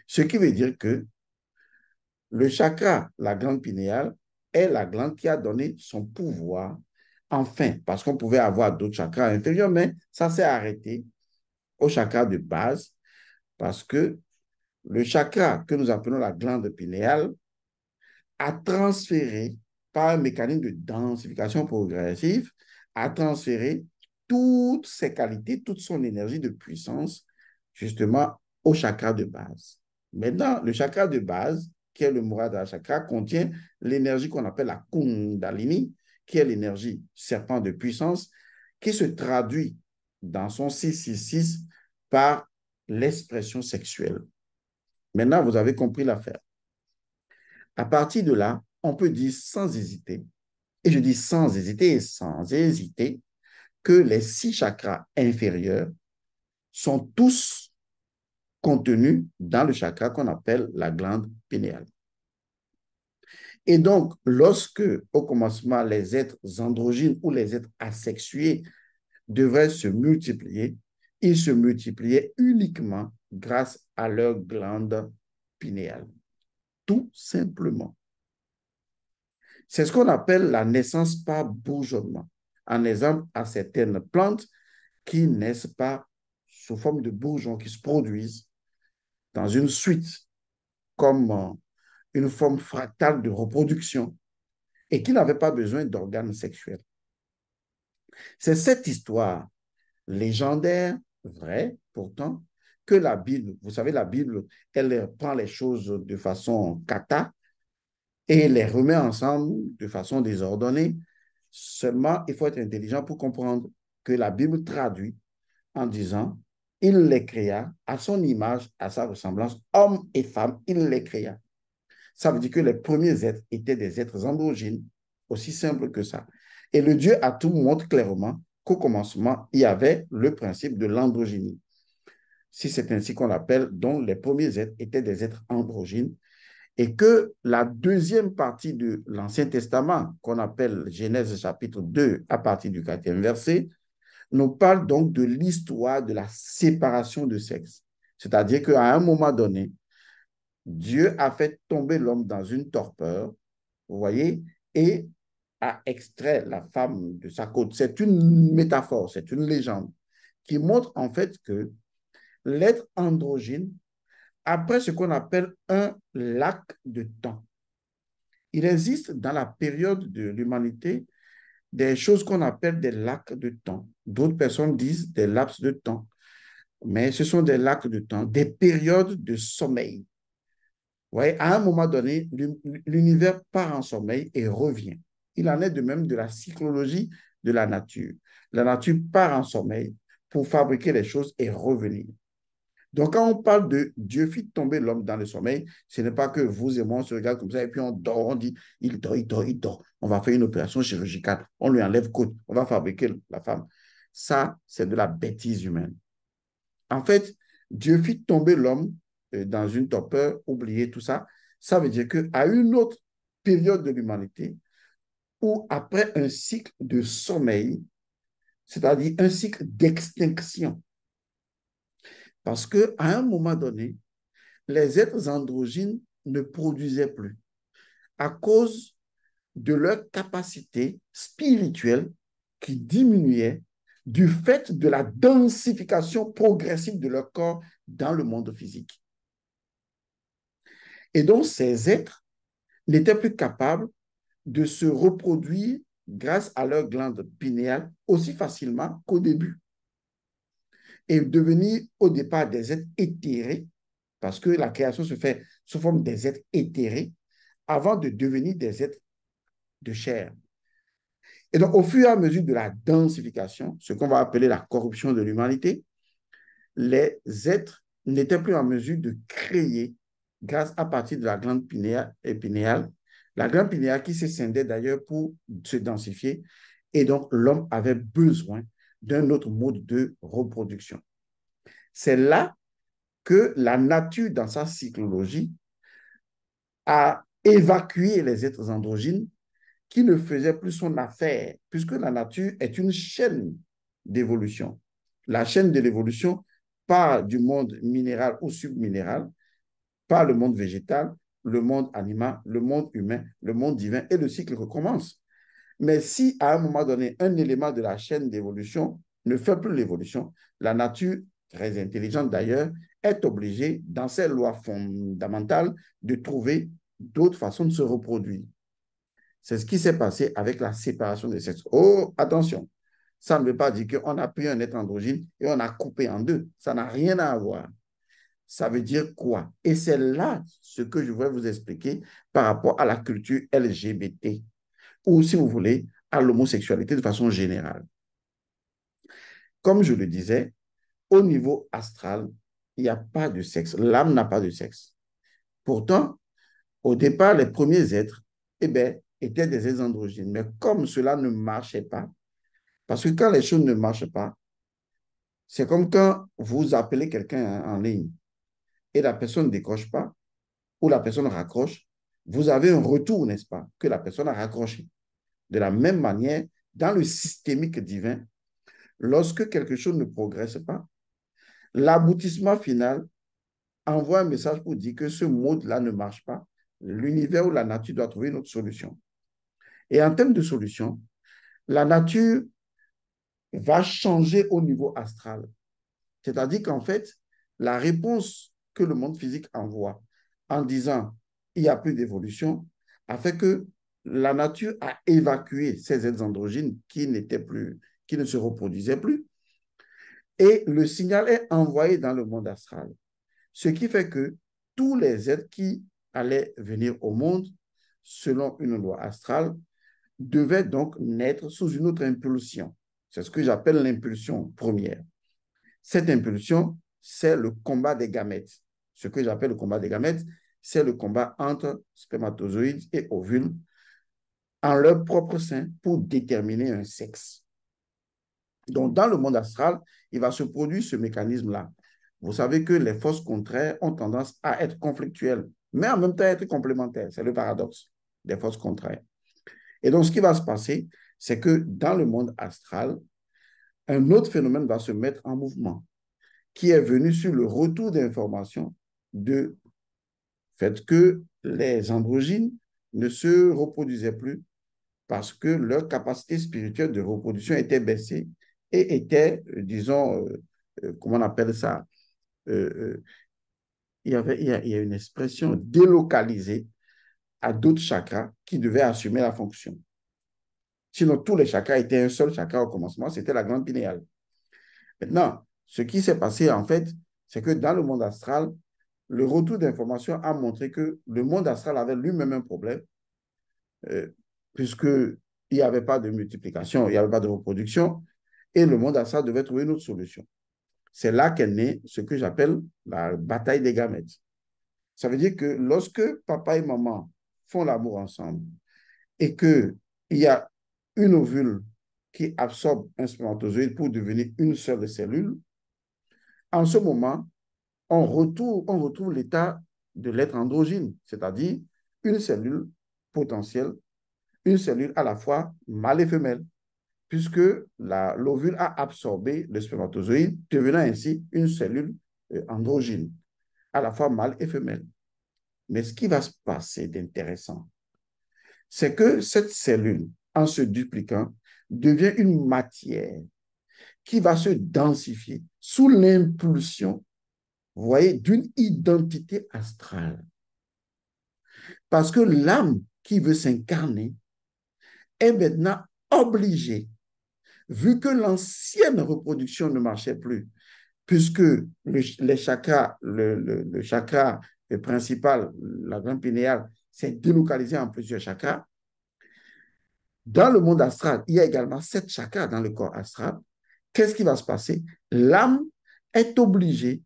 Ce qui veut dire que le chakra, la glande pinéale, est la glande qui a donné son pouvoir, enfin, parce qu'on pouvait avoir d'autres chakras inférieurs, mais ça s'est arrêté au chakra de base, parce que le chakra que nous appelons la glande pinéale a transféré par un mécanisme de densification progressive, à transféré toutes ses qualités, toute son énergie de puissance, justement, au chakra de base. Maintenant, le chakra de base, qui est le Muradha chakra, contient l'énergie qu'on appelle la Kundalini, qui est l'énergie serpent de puissance, qui se traduit dans son 666 par l'expression sexuelle. Maintenant, vous avez compris l'affaire. À partir de là, on peut dire sans hésiter, et je dis sans hésiter, sans hésiter, que les six chakras inférieurs sont tous contenus dans le chakra qu'on appelle la glande pinéale. Et donc, lorsque, au commencement, les êtres androgynes ou les êtres asexués devraient se multiplier, ils se multipliaient uniquement grâce à leur glande pinéale. Tout simplement. C'est ce qu'on appelle la naissance par bourgeonnement. En exemple, à certaines plantes qui naissent pas sous forme de bourgeons, qui se produisent dans une suite, comme euh, une forme fractale de reproduction, et qui n'avaient pas besoin d'organes sexuels. C'est cette histoire légendaire, vraie pourtant, que la Bible, vous savez, la Bible, elle prend les choses de façon kata, et les remet ensemble de façon désordonnée. Seulement, il faut être intelligent pour comprendre que la Bible traduit en disant, il les créa à son image, à sa ressemblance, hommes et femmes, il les créa. Ça veut dire que les premiers êtres étaient des êtres androgynes, aussi simple que ça. Et le Dieu à tout montre clairement qu'au commencement, il y avait le principe de l'androgynie. Si c'est ainsi qu'on l'appelle, dont les premiers êtres étaient des êtres androgynes et que la deuxième partie de l'Ancien Testament, qu'on appelle Genèse chapitre 2 à partir du quatrième verset, nous parle donc de l'histoire de la séparation de sexe. C'est-à-dire qu'à un moment donné, Dieu a fait tomber l'homme dans une torpeur, vous voyez, et a extrait la femme de sa côte. C'est une métaphore, c'est une légende qui montre en fait que l'être androgyne après ce qu'on appelle un lac de temps. Il existe dans la période de l'humanité des choses qu'on appelle des lacs de temps. D'autres personnes disent des laps de temps, mais ce sont des lacs de temps, des périodes de sommeil. Vous voyez, à un moment donné, l'univers part en sommeil et revient. Il en est de même de la psychologie de la nature. La nature part en sommeil pour fabriquer les choses et revenir. Donc, quand on parle de Dieu fit tomber l'homme dans le sommeil, ce n'est pas que vous et moi, on se regarde comme ça et puis on dort, on dit, il dort, il dort, il dort. On va faire une opération chirurgicale, on lui enlève côte, on va fabriquer la femme. Ça, c'est de la bêtise humaine. En fait, Dieu fit tomber l'homme euh, dans une torpeur, oublier tout ça. Ça veut dire qu'à une autre période de l'humanité, ou après un cycle de sommeil, c'est-à-dire un cycle d'extinction, parce qu'à un moment donné, les êtres androgynes ne produisaient plus à cause de leur capacité spirituelle qui diminuait du fait de la densification progressive de leur corps dans le monde physique. Et donc, ces êtres n'étaient plus capables de se reproduire grâce à leur glande pinéale aussi facilement qu'au début et devenir au départ des êtres éthérés, parce que la création se fait sous forme des êtres éthérés, avant de devenir des êtres de chair. Et donc, au fur et à mesure de la densification, ce qu'on va appeler la corruption de l'humanité, les êtres n'étaient plus en mesure de créer grâce à partir de la glande pinéale. La glande pinéale qui se scindait d'ailleurs pour se densifier. Et donc, l'homme avait besoin d'un autre mode de reproduction. C'est là que la nature, dans sa cyclologie, a évacué les êtres androgynes qui ne faisaient plus son affaire, puisque la nature est une chaîne d'évolution. La chaîne de l'évolution part du monde minéral ou subminéral, par le monde végétal, le monde animal, le monde humain, le monde divin, et le cycle recommence. Mais si à un moment donné, un élément de la chaîne d'évolution ne fait plus l'évolution, la nature, très intelligente d'ailleurs, est obligée, dans ses lois fondamentales, de trouver d'autres façons de se reproduire. C'est ce qui s'est passé avec la séparation des sexes. Oh, attention, ça ne veut pas dire qu'on a pris un être androgyne et on a coupé en deux. Ça n'a rien à voir. Ça veut dire quoi Et c'est là ce que je voudrais vous expliquer par rapport à la culture LGBT ou, si vous voulez, à l'homosexualité de façon générale. Comme je le disais, au niveau astral, il n'y a pas de sexe. L'âme n'a pas de sexe. Pourtant, au départ, les premiers êtres eh ben, étaient des êtres androgynes. Mais comme cela ne marchait pas, parce que quand les choses ne marchent pas, c'est comme quand vous appelez quelqu'un en ligne et la personne ne décroche pas ou la personne raccroche, vous avez un retour, n'est-ce pas, que la personne a raccroché. De la même manière, dans le systémique divin, lorsque quelque chose ne progresse pas, l'aboutissement final envoie un message pour dire que ce mode-là ne marche pas. L'univers ou la nature doit trouver une autre solution. Et en termes de solution, la nature va changer au niveau astral. C'est-à-dire qu'en fait, la réponse que le monde physique envoie en disant il n'y a plus d'évolution, a fait que la nature a évacué ces êtres androgynes qui n'étaient plus, qui ne se reproduisaient plus. Et le signal est envoyé dans le monde astral. Ce qui fait que tous les êtres qui allaient venir au monde, selon une loi astrale, devaient donc naître sous une autre impulsion. C'est ce que j'appelle l'impulsion première. Cette impulsion, c'est le combat des gamètes. Ce que j'appelle le combat des gamètes, c'est le combat entre spermatozoïdes et ovules en leur propre sein pour déterminer un sexe. Donc, dans le monde astral, il va se produire ce mécanisme-là. Vous savez que les forces contraires ont tendance à être conflictuelles, mais en même temps à être complémentaires. C'est le paradoxe des forces contraires. Et donc, ce qui va se passer, c'est que dans le monde astral, un autre phénomène va se mettre en mouvement, qui est venu sur le retour d'informations de fait que les androgynes ne se reproduisaient plus parce que leur capacité spirituelle de reproduction était baissée et était, euh, disons, euh, euh, comment on appelle ça il, y avait, il, y a, une expression délocalisée à d'autres chakras qui devaient assumer la fonction. Sinon, tous les chakras étaient un seul chakra au commencement, c'était la grande pinéale. Maintenant, ce qui s'est passé, en fait, c'est que dans le monde astral, le retour d'information a montré que le monde astral avait lui-même un problème, euh, puisqu'il n'y avait pas de multiplication, il n'y avait pas de reproduction, et le monde astral devait trouver une autre solution. C'est là qu'est née ce que j'appelle la bataille des gamètes. Ça veut dire que lorsque papa et maman font l'amour ensemble et qu'il y a une ovule qui absorbe un spermatozoïde pour devenir une seule cellule, en ce moment, on retrouve, on retrouve l'état de l'être androgyne, c'est-à-dire une cellule potentielle, une cellule à la fois mâle et femelle, puisque l'ovule a absorbé le spermatozoïde, devenant ainsi une cellule euh, androgyne, à la fois mâle et femelle. Mais ce qui va se passer d'intéressant, c'est que cette cellule, en se dupliquant, devient une matière qui va se densifier sous l'impulsion voyez, d'une identité astrale. Parce que l'âme qui veut s'incarner est maintenant obligée, vu que l'ancienne reproduction ne marchait plus, puisque le, les chakras, le, chakra principal, la grande pinéale, s'est délocalisé en plusieurs chakras. Dans le monde astral, il y a également sept chakras dans le corps astral. Qu'est-ce qui va se passer L'âme est obligée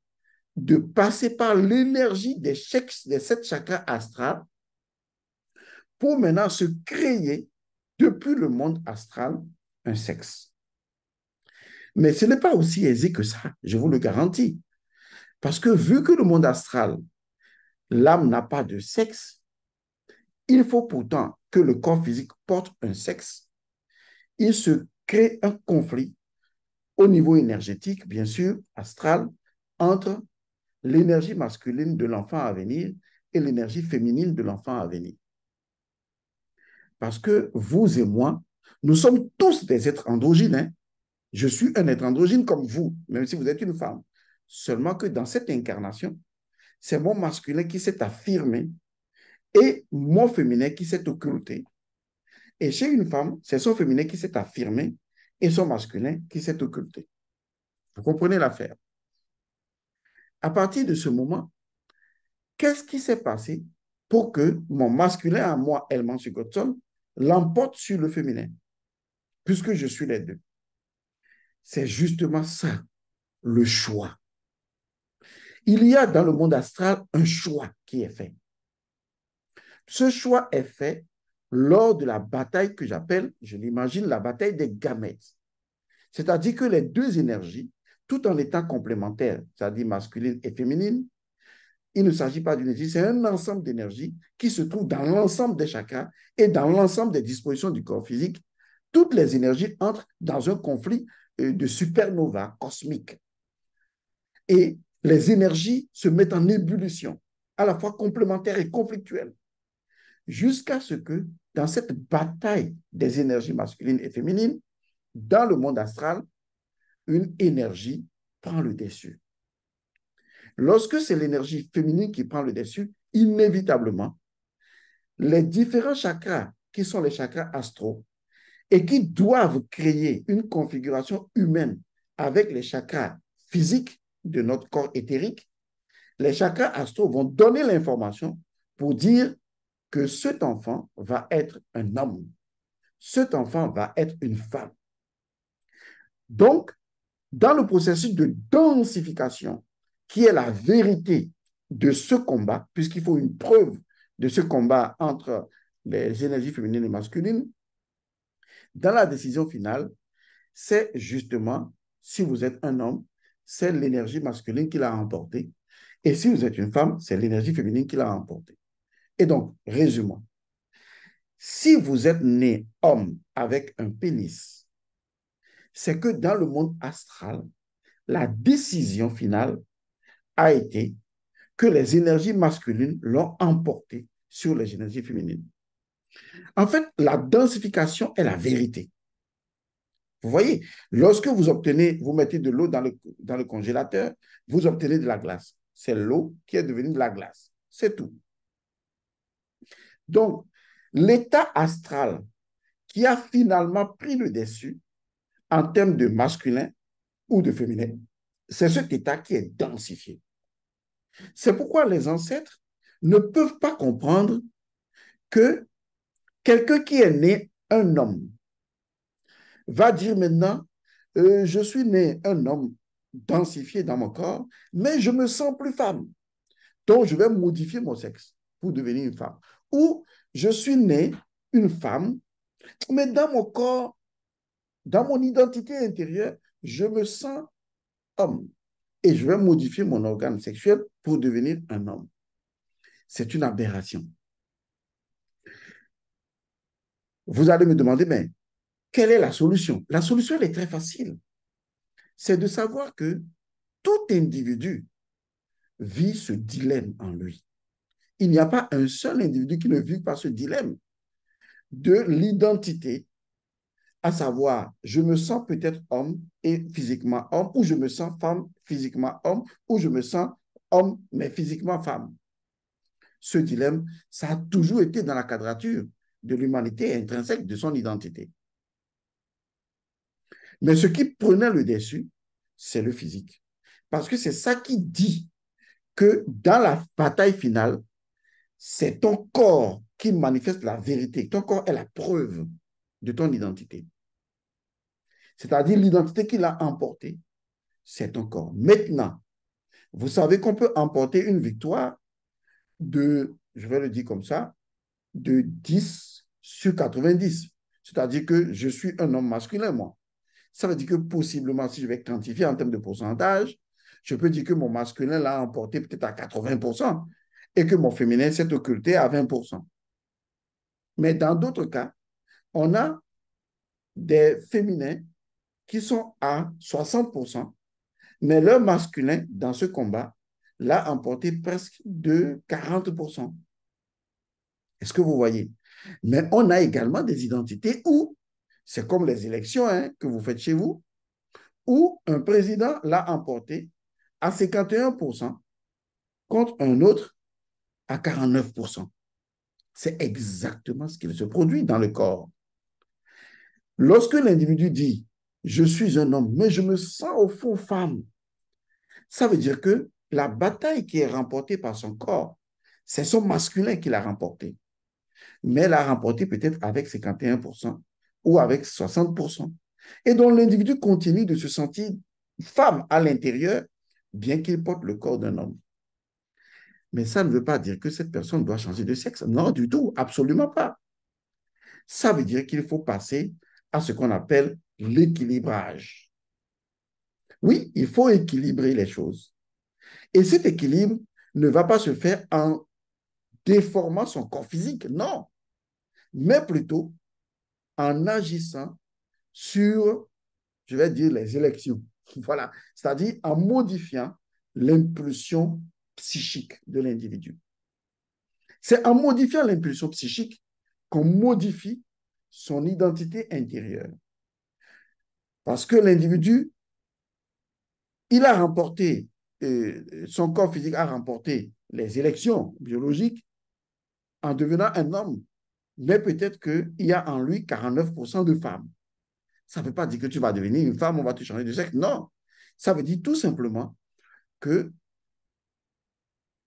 de passer par l'énergie des, sept chakras astrales pour maintenant se créer depuis le monde astral un sexe. Mais ce n'est pas aussi aisé que ça, je vous le garantis. Parce que vu que le monde astral, l'âme n'a pas de sexe, il faut pourtant que le corps physique porte un sexe. Il se crée un conflit au niveau énergétique, bien sûr, astral, entre l'énergie masculine de l'enfant à venir et l'énergie féminine de l'enfant à venir. Parce que vous et moi, nous sommes tous des êtres androgynes. Hein. Je suis un être androgyne comme vous, même si vous êtes une femme. Seulement que dans cette incarnation, c'est mon masculin qui s'est affirmé et mon féminin qui s'est occulté. Et chez une femme, c'est son féminin qui s'est affirmé et son masculin qui s'est occulté. Vous comprenez l'affaire à partir de ce moment, qu'est-ce qui s'est passé pour que mon masculin à moi, Elman Sugotson, l'emporte sur le féminin, puisque je suis les deux C'est justement ça, le choix. Il y a dans le monde astral un choix qui est fait. Ce choix est fait lors de la bataille que j'appelle, je l'imagine, la bataille des gamètes. C'est-à-dire que les deux énergies tout en état complémentaire, c'est-à-dire masculine et féminine. Il ne s'agit pas d'une énergie, c'est un ensemble d'énergie qui se trouve dans l'ensemble des chakras et dans l'ensemble des dispositions du corps physique. Toutes les énergies entrent dans un conflit euh, de supernova cosmique. Et les énergies se mettent en ébullition, à la fois complémentaires et conflictuelles, jusqu'à ce que dans cette bataille des énergies masculines et féminines, dans le monde astral, une énergie prend le dessus. Lorsque c'est l'énergie féminine qui prend le dessus, inévitablement, les différents chakras, qui sont les chakras astro et qui doivent créer une configuration humaine avec les chakras physiques de notre corps éthérique, les chakras astro vont donner l'information pour dire que cet enfant va être un homme, cet enfant va être une femme. Donc, dans le processus de densification, qui est la vérité de ce combat, puisqu'il faut une preuve de ce combat entre les énergies féminines et masculines, dans la décision finale, c'est justement, si vous êtes un homme, c'est l'énergie masculine qui l'a remporté. Et si vous êtes une femme, c'est l'énergie féminine qui l'a emporté. Et donc, résumons. Si vous êtes né homme avec un pénis, c'est que dans le monde astral, la décision finale a été que les énergies masculines l'ont emporté sur les énergies féminines. En fait, la densification est la vérité. Vous voyez, lorsque vous obtenez, vous mettez de l'eau dans le, dans le congélateur, vous obtenez de la glace. C'est l'eau qui est devenue de la glace. C'est tout. Donc, l'état astral qui a finalement pris le dessus en termes de masculin ou de féminin. C'est cet état qui est densifié. C'est pourquoi les ancêtres ne peuvent pas comprendre que quelqu'un qui est né un homme va dire maintenant, euh, je suis né un homme densifié dans mon corps, mais je me sens plus femme. Donc, je vais modifier mon sexe pour devenir une femme. Ou je suis né une femme, mais dans mon corps, dans mon identité intérieure, je me sens homme et je vais modifier mon organe sexuel pour devenir un homme. C'est une aberration. Vous allez me demander, mais quelle est la solution La solution, elle est très facile. C'est de savoir que tout individu vit ce dilemme en lui. Il n'y a pas un seul individu qui ne vit pas ce dilemme de l'identité à savoir, je me sens peut-être homme et physiquement homme, ou je me sens femme physiquement homme, ou je me sens homme mais physiquement femme. Ce dilemme, ça a toujours été dans la quadrature de l'humanité intrinsèque de son identité. Mais ce qui prenait le dessus, c'est le physique. Parce que c'est ça qui dit que dans la bataille finale, c'est ton corps qui manifeste la vérité. Ton corps est la preuve de ton identité. C'est-à-dire l'identité qu'il a emportée, c'est ton corps. Maintenant, vous savez qu'on peut emporter une victoire de, je vais le dire comme ça, de 10 sur 90. C'est-à-dire que je suis un homme masculin, moi. Ça veut dire que possiblement, si je vais quantifier en termes de pourcentage, je peux dire que mon masculin l'a emporté peut-être à 80% et que mon féminin s'est occulté à 20%. Mais dans d'autres cas, on a des féminins qui sont à 60%, mais leur masculin dans ce combat l'a emporté presque de 40%. Est-ce que vous voyez Mais on a également des identités où, c'est comme les élections hein, que vous faites chez vous, où un président l'a emporté à 51% contre un autre à 49%. C'est exactement ce qui se produit dans le corps. Lorsque l'individu dit je suis un homme, mais je me sens au fond femme, ça veut dire que la bataille qui est remportée par son corps, c'est son masculin qui l'a remportée. Mais elle l'a remporté peut-être avec 51% ou avec 60%. Et donc l'individu continue de se sentir femme à l'intérieur, bien qu'il porte le corps d'un homme. Mais ça ne veut pas dire que cette personne doit changer de sexe. Non, du tout, absolument pas. Ça veut dire qu'il faut passer ce qu'on appelle l'équilibrage. Oui, il faut équilibrer les choses. Et cet équilibre ne va pas se faire en déformant son corps physique, non, mais plutôt en agissant sur, je vais dire, les élections. Voilà, c'est-à-dire en modifiant l'impulsion psychique de l'individu. C'est en modifiant l'impulsion psychique qu'on modifie son identité intérieure. Parce que l'individu, il a remporté, euh, son corps physique a remporté les élections biologiques en devenant un homme. Mais peut-être qu'il y a en lui 49% de femmes. Ça ne veut pas dire que tu vas devenir une femme, on va te changer de sexe. Non. Ça veut dire tout simplement que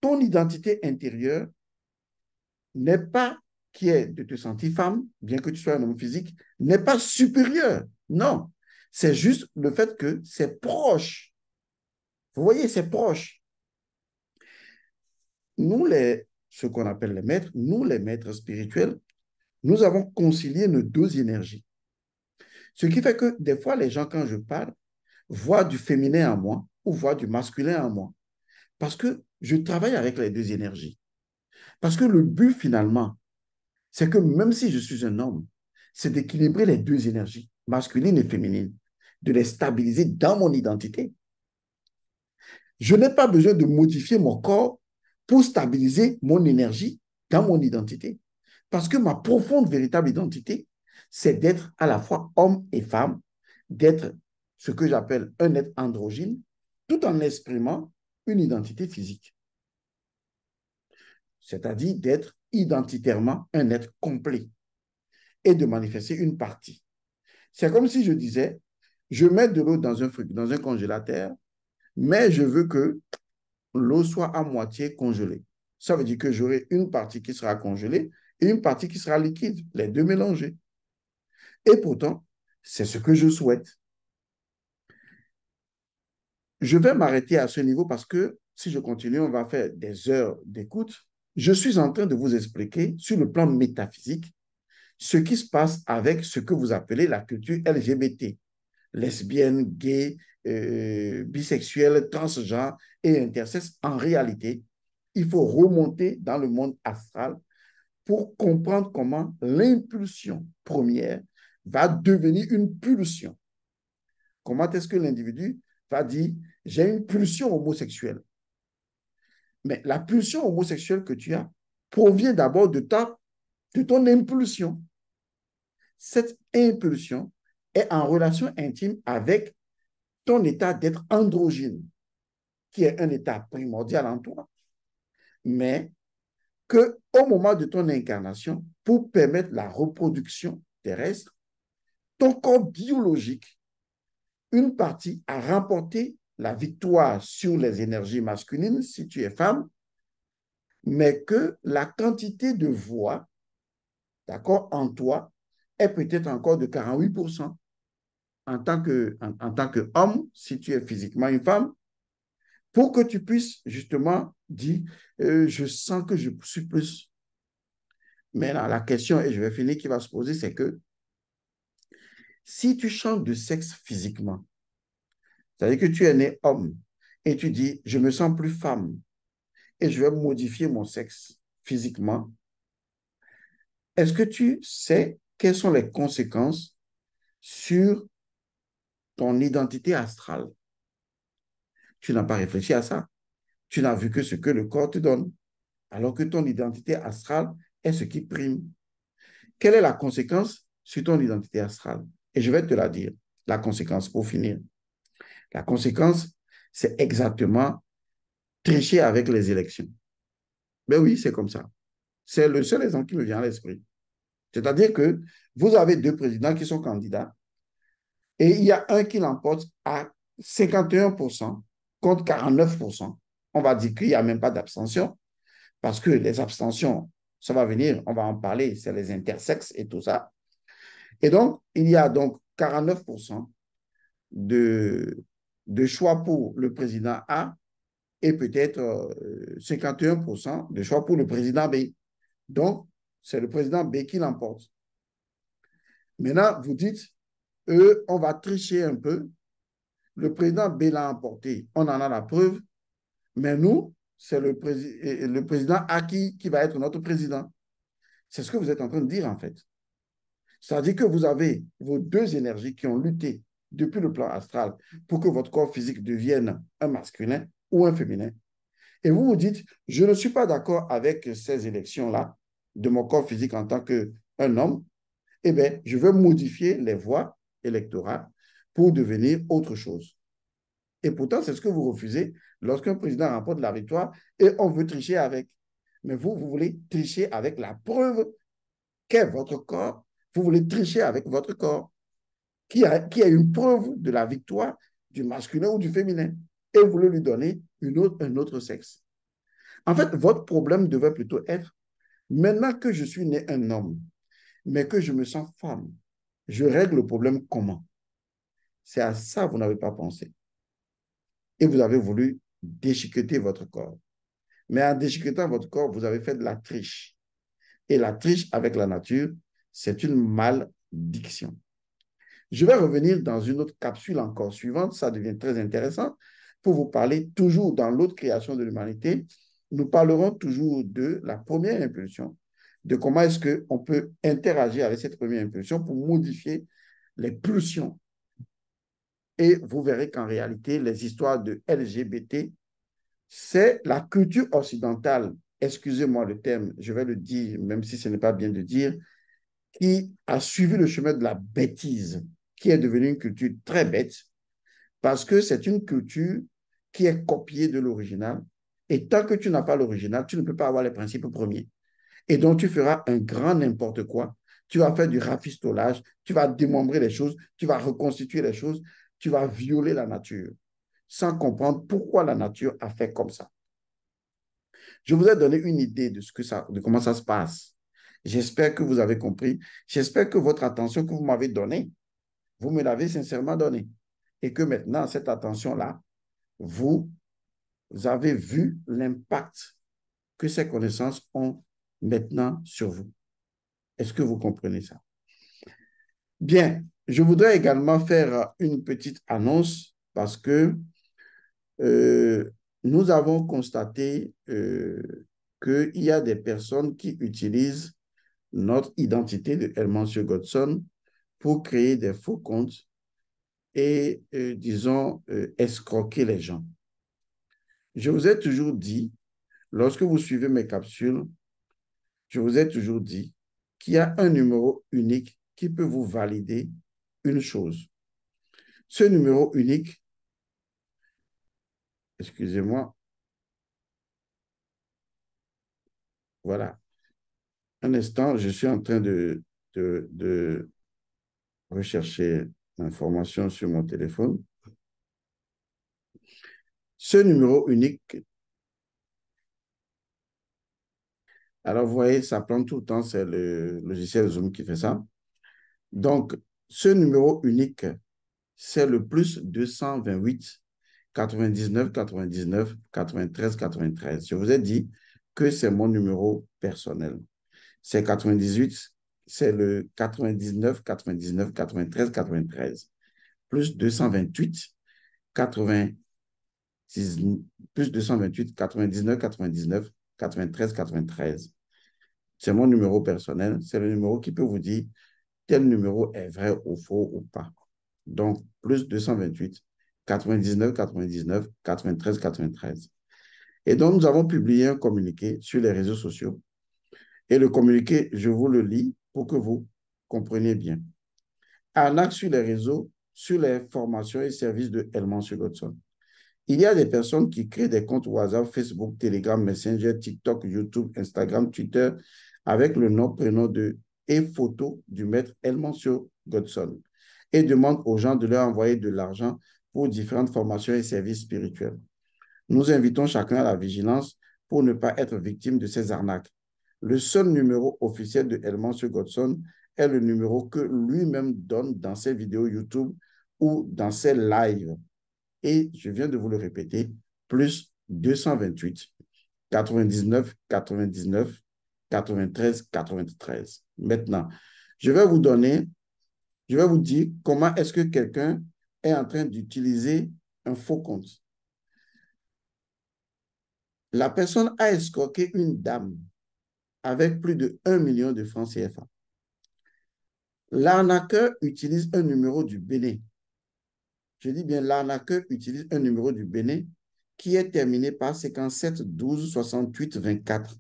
ton identité intérieure n'est pas qui est de te sentir femme, bien que tu sois un homme physique, n'est pas supérieur. Non. C'est juste le fait que c'est proche. Vous voyez, c'est proche. Nous, les, ce qu'on appelle les maîtres, nous, les maîtres spirituels, nous avons concilié nos deux énergies. Ce qui fait que des fois, les gens, quand je parle, voient du féminin en moi ou voient du masculin en moi. Parce que je travaille avec les deux énergies. Parce que le but, finalement, c'est que même si je suis un homme, c'est d'équilibrer les deux énergies, masculine et féminine, de les stabiliser dans mon identité. Je n'ai pas besoin de modifier mon corps pour stabiliser mon énergie dans mon identité. Parce que ma profonde, véritable identité, c'est d'être à la fois homme et femme, d'être ce que j'appelle un être androgyne, tout en exprimant une identité physique. C'est-à-dire d'être identitairement un être complet et de manifester une partie. C'est comme si je disais, je mets de l'eau dans un, dans un congélateur, mais je veux que l'eau soit à moitié congelée. Ça veut dire que j'aurai une partie qui sera congelée et une partie qui sera liquide, les deux mélangés. Et pourtant, c'est ce que je souhaite. Je vais m'arrêter à ce niveau parce que si je continue, on va faire des heures d'écoute je suis en train de vous expliquer sur le plan métaphysique ce qui se passe avec ce que vous appelez la culture LGBT, lesbienne, gay, euh, bisexuelle, transgenre et intersexe. En réalité, il faut remonter dans le monde astral pour comprendre comment l'impulsion première va devenir une pulsion. Comment est-ce que l'individu va dire, j'ai une pulsion homosexuelle mais la pulsion homosexuelle que tu as provient d'abord de, de ton impulsion. Cette impulsion est en relation intime avec ton état d'être androgyne, qui est un état primordial en toi, mais que au moment de ton incarnation, pour permettre la reproduction terrestre, ton corps biologique, une partie a remporté la victoire sur les énergies masculines si tu es femme, mais que la quantité de voix, d'accord, en toi est peut-être encore de 48%. En tant, que, en, qu'homme, si tu es physiquement une femme, pour que tu puisses justement dire, euh, je sens que je suis plus. Mais la question, et je vais finir, qui va se poser, c'est que si tu changes de sexe physiquement, c'est-à-dire que tu es né homme et tu dis, je me sens plus femme et je vais modifier mon sexe physiquement. Est-ce que tu sais quelles sont les conséquences sur ton identité astrale Tu n'as pas réfléchi à ça. Tu n'as vu que ce que le corps te donne, alors que ton identité astrale est ce qui prime. Quelle est la conséquence sur ton identité astrale Et je vais te la dire, la conséquence pour finir. La conséquence, c'est exactement tricher avec les élections. Mais ben oui, c'est comme ça. C'est le seul exemple qui me vient à l'esprit. C'est-à-dire que vous avez deux présidents qui sont candidats et il y a un qui l'emporte à 51% contre 49%. On va dire qu'il n'y a même pas d'abstention parce que les abstentions, ça va venir, on va en parler, c'est les intersexes et tout ça. Et donc, il y a donc 49% de de choix pour le président A et peut-être 51% euh, de choix pour le président B. Donc, c'est le président B qui l'emporte. Maintenant, vous dites, euh, on va tricher un peu. Le président B l'a emporté. On en a la preuve. Mais nous, c'est le, euh, le, président A qui, qui va être notre président. C'est ce que vous êtes en train de dire, en fait. C'est-à-dire que vous avez vos deux énergies qui ont lutté depuis le plan astral pour que votre corps physique devienne un masculin ou un féminin. Et vous vous dites, je ne suis pas d'accord avec ces élections-là de mon corps physique en tant qu'un homme. Eh bien, je veux modifier les voies électorales pour devenir autre chose. Et pourtant, c'est ce que vous refusez lorsqu'un président remporte la victoire et on veut tricher avec. Mais vous, vous voulez tricher avec la preuve qu'est votre corps. Vous voulez tricher avec votre corps qui a, une preuve de la victoire du masculin ou du féminin et vous voulez lui donner un autre sexe. En fait, votre problème devait plutôt être, maintenant que je suis né un homme, mais que je me sens femme, je règle le problème comment C'est à ça que vous n'avez pas pensé. Et vous avez voulu déchiqueter votre corps. Mais en déchiquetant votre corps, vous avez fait de la triche. Et la triche avec la nature, c'est une maldiction. Je vais revenir dans une autre capsule encore suivante, ça devient très intéressant, pour vous parler toujours dans l'autre création de l'humanité. Nous parlerons toujours de la première impulsion, de comment est-ce qu'on peut interagir avec cette première impulsion pour modifier les pulsions. Et vous verrez qu'en réalité, les histoires de LGBT, c'est la culture occidentale, excusez-moi le terme, je vais le dire, même si ce n'est pas bien de dire, qui a suivi le chemin de la bêtise qui est devenue une culture très bête parce que c'est une culture qui est copiée de l'original. Et tant que tu n'as pas l'original, tu ne peux pas avoir les principes premiers. Et donc, tu feras un grand n'importe quoi. Tu vas faire du rafistolage, tu vas démembrer les choses, tu vas reconstituer les choses, tu vas violer la nature sans comprendre pourquoi la nature a fait comme ça. Je vous ai donné une idée de, ce que ça, de comment ça se passe. J'espère que vous avez compris. J'espère que votre attention que vous m'avez donnée vous me l'avez sincèrement donné. Et que maintenant, cette attention-là, vous avez vu l'impact que ces connaissances ont maintenant sur vous. Est-ce que vous comprenez ça? Bien, je voudrais également faire une petite annonce parce que euh, nous avons constaté euh, qu'il y a des personnes qui utilisent notre identité de Sur Godson pour créer des faux comptes et, euh, disons, euh, escroquer les gens. Je vous ai toujours dit, lorsque vous suivez mes capsules, je vous ai toujours dit qu'il y a un numéro unique qui peut vous valider une chose. Ce numéro unique, excusez-moi, voilà. Un instant, je suis en train de, de rechercher l'information sur mon téléphone. Ce numéro unique, alors vous voyez, ça prend tout le temps, c'est le logiciel Zoom qui fait ça. Donc, ce numéro unique, c'est le plus 228 99 99 93 93. Je vous ai dit que c'est mon numéro personnel. C'est 98 c'est le 99, 99, 93, 93, plus 228, 80 plus 228, 99, 99, 93, 93. C'est mon numéro personnel. C'est le numéro qui peut vous dire quel numéro est vrai ou faux ou pas. Donc, plus 228, 99, 99, 93, 93. Et donc, nous avons publié un communiqué sur les réseaux sociaux. Et le communiqué, je vous le lis pour que vous compreniez bien. Arnaque sur les réseaux, sur les formations et services de Helmand sur Godson. Il y a des personnes qui créent des comptes WhatsApp, Facebook, Telegram, Messenger, TikTok, YouTube, Instagram, Twitter avec le nom, prénom de et photo du maître sur Godson et demandent aux gens de leur envoyer de l'argent pour différentes formations et services spirituels. Nous invitons chacun à la vigilance pour ne pas être victime de ces arnaques. Le seul numéro officiel de S. Godson est le numéro que lui-même donne dans ses vidéos YouTube ou dans ses lives. Et je viens de vous le répéter, plus 228, 99, 99, 93, 93. Maintenant, je vais vous donner, je vais vous dire comment est-ce que quelqu'un est en train d'utiliser un faux compte. La personne a escroqué une dame avec plus de 1 million de francs CFA. L'arnaqueur utilise un numéro du Bénin. Je dis bien l'arnaqueur utilise un numéro du Bénin qui est terminé par 57 12 68 24.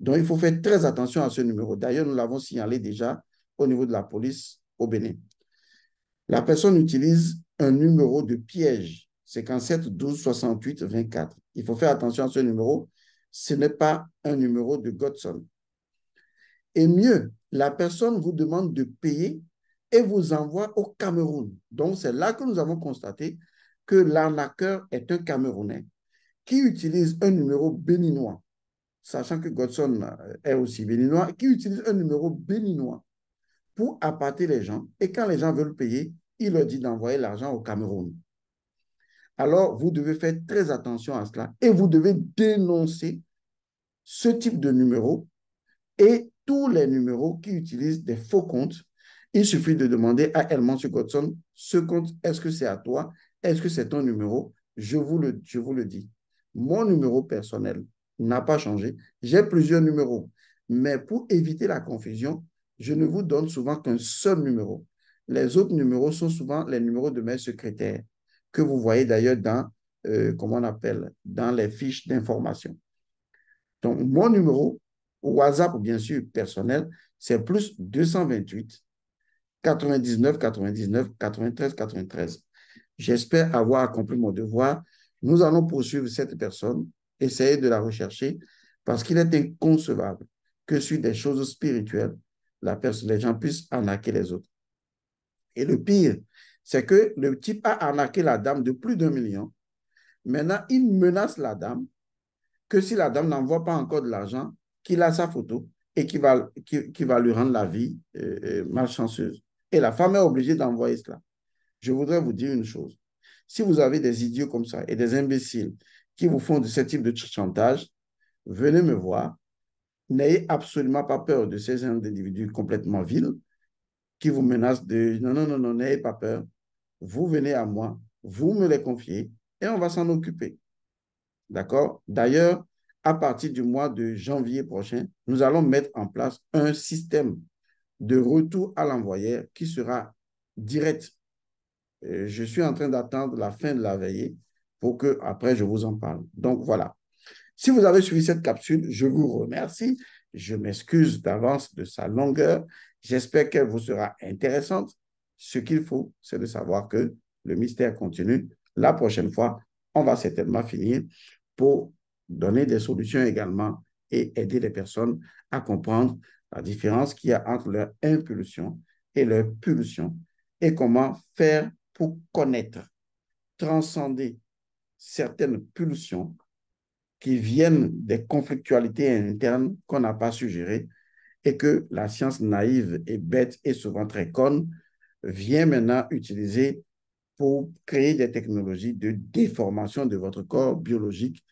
Donc, il faut faire très attention à ce numéro. D'ailleurs, nous l'avons signalé déjà au niveau de la police au Bénin. La personne utilise un numéro de piège, 57 12 68 24. Il faut faire attention à ce numéro ce n'est pas un numéro de Godson. Et mieux, la personne vous demande de payer et vous envoie au Cameroun. Donc, c'est là que nous avons constaté que l'arnaqueur est un Camerounais qui utilise un numéro béninois, sachant que Godson euh, est aussi béninois, qui utilise un numéro béninois pour appâter les gens. Et quand les gens veulent payer, il leur dit d'envoyer l'argent au Cameroun. Alors, vous devez faire très attention à cela et vous devez dénoncer ce type de numéro et tous les numéros qui utilisent des faux comptes. Il suffit de demander à Elmont Godson, ce compte, est-ce que c'est à toi? Est-ce que c'est ton numéro? Je vous, le, je vous le dis. Mon numéro personnel n'a pas changé. J'ai plusieurs numéros. Mais pour éviter la confusion, je ne vous donne souvent qu'un seul numéro. Les autres numéros sont souvent les numéros de mes secrétaires que vous voyez d'ailleurs dans, euh, on appelle, dans les fiches d'information. Donc, mon numéro, WhatsApp, bien sûr, personnel, c'est plus 228 99 99 93 93. J'espère avoir accompli mon devoir. Nous allons poursuivre cette personne, essayer de la rechercher, parce qu'il est inconcevable que sur des choses spirituelles, la personne, les gens puissent arnaquer les autres. Et le pire, c'est que le type a arnaqué la dame de plus d'un million. Maintenant, il menace la dame que si la dame n'envoie pas encore de l'argent, qu'il a sa photo et qu'il va, va lui rendre la vie euh, euh, malchanceuse. Et la femme est obligée d'envoyer cela. Je voudrais vous dire une chose. Si vous avez des idiots comme ça et des imbéciles qui vous font de ce type de chantage, venez me voir. N'ayez absolument pas peur de ces individus complètement vils qui vous menacent de... Non, non, non, non, n'ayez pas peur vous venez à moi, vous me les confiez et on va s'en occuper. D'accord D'ailleurs, à partir du mois de janvier prochain, nous allons mettre en place un système de retour à l'envoyeur qui sera direct. Euh, je suis en train d'attendre la fin de la veillée pour que après je vous en parle. Donc voilà. Si vous avez suivi cette capsule, je vous remercie. Je m'excuse d'avance de sa longueur. J'espère qu'elle vous sera intéressante. Ce qu'il faut, c'est de savoir que le mystère continue. La prochaine fois, on va certainement finir pour donner des solutions également et aider les personnes à comprendre la différence qu'il y a entre leur impulsion et leur pulsion et comment faire pour connaître, transcender certaines pulsions qui viennent des conflictualités internes qu'on n'a pas suggérées et que la science naïve et bête et souvent très conne vient maintenant utiliser pour créer des technologies de déformation de votre corps biologique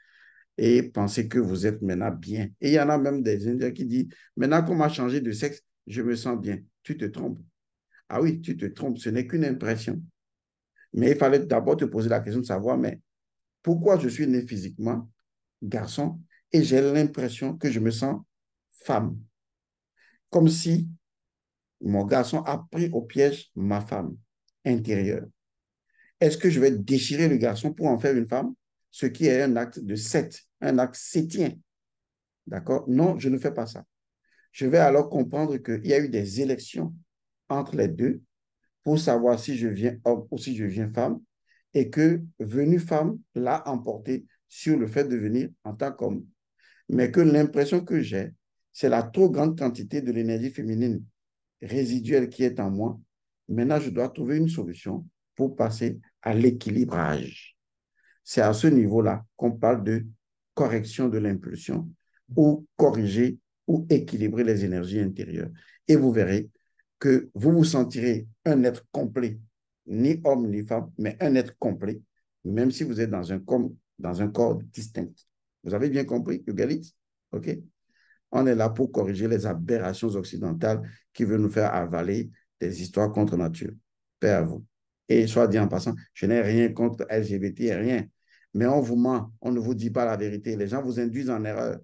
et penser que vous êtes maintenant bien. Et il y en a même des Indiens qui disent, maintenant qu'on m'a changé de sexe, je me sens bien. Tu te trompes. Ah oui, tu te trompes, ce n'est qu'une impression. Mais il fallait d'abord te poser la question de savoir, mais pourquoi je suis né physiquement garçon et j'ai l'impression que je me sens femme Comme si mon garçon a pris au piège ma femme intérieure. Est-ce que je vais déchirer le garçon pour en faire une femme Ce qui est un acte de sept, un acte sétien. D'accord Non, je ne fais pas ça. Je vais alors comprendre qu'il y a eu des élections entre les deux pour savoir si je viens homme ou si je viens femme et que venue femme l'a emporté sur le fait de venir en tant qu'homme. Mais que l'impression que j'ai, c'est la trop grande quantité de l'énergie féminine résiduel qui est en moi. Maintenant, je dois trouver une solution pour passer à l'équilibrage. C'est à ce niveau-là qu'on parle de correction de l'impulsion ou corriger ou équilibrer les énergies intérieures. Et vous verrez que vous vous sentirez un être complet, ni homme ni femme, mais un être complet, même si vous êtes dans un, corps, dans un corps distinct. Vous avez bien compris, Ugalit? OK on est là pour corriger les aberrations occidentales qui veulent nous faire avaler des histoires contre nature. Père à vous. Et soit dit en passant, je n'ai rien contre LGBT, rien. Mais on vous ment, on ne vous dit pas la vérité. Les gens vous induisent en erreur.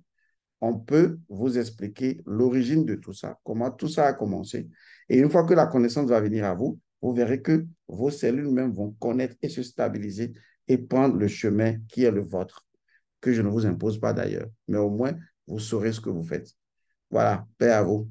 On peut vous expliquer l'origine de tout ça, comment tout ça a commencé. Et une fois que la connaissance va venir à vous, vous verrez que vos cellules mêmes vont connaître et se stabiliser et prendre le chemin qui est le vôtre, que je ne vous impose pas d'ailleurs. Mais au moins, vous saurez ce que vous faites. Voilà, paix à vous.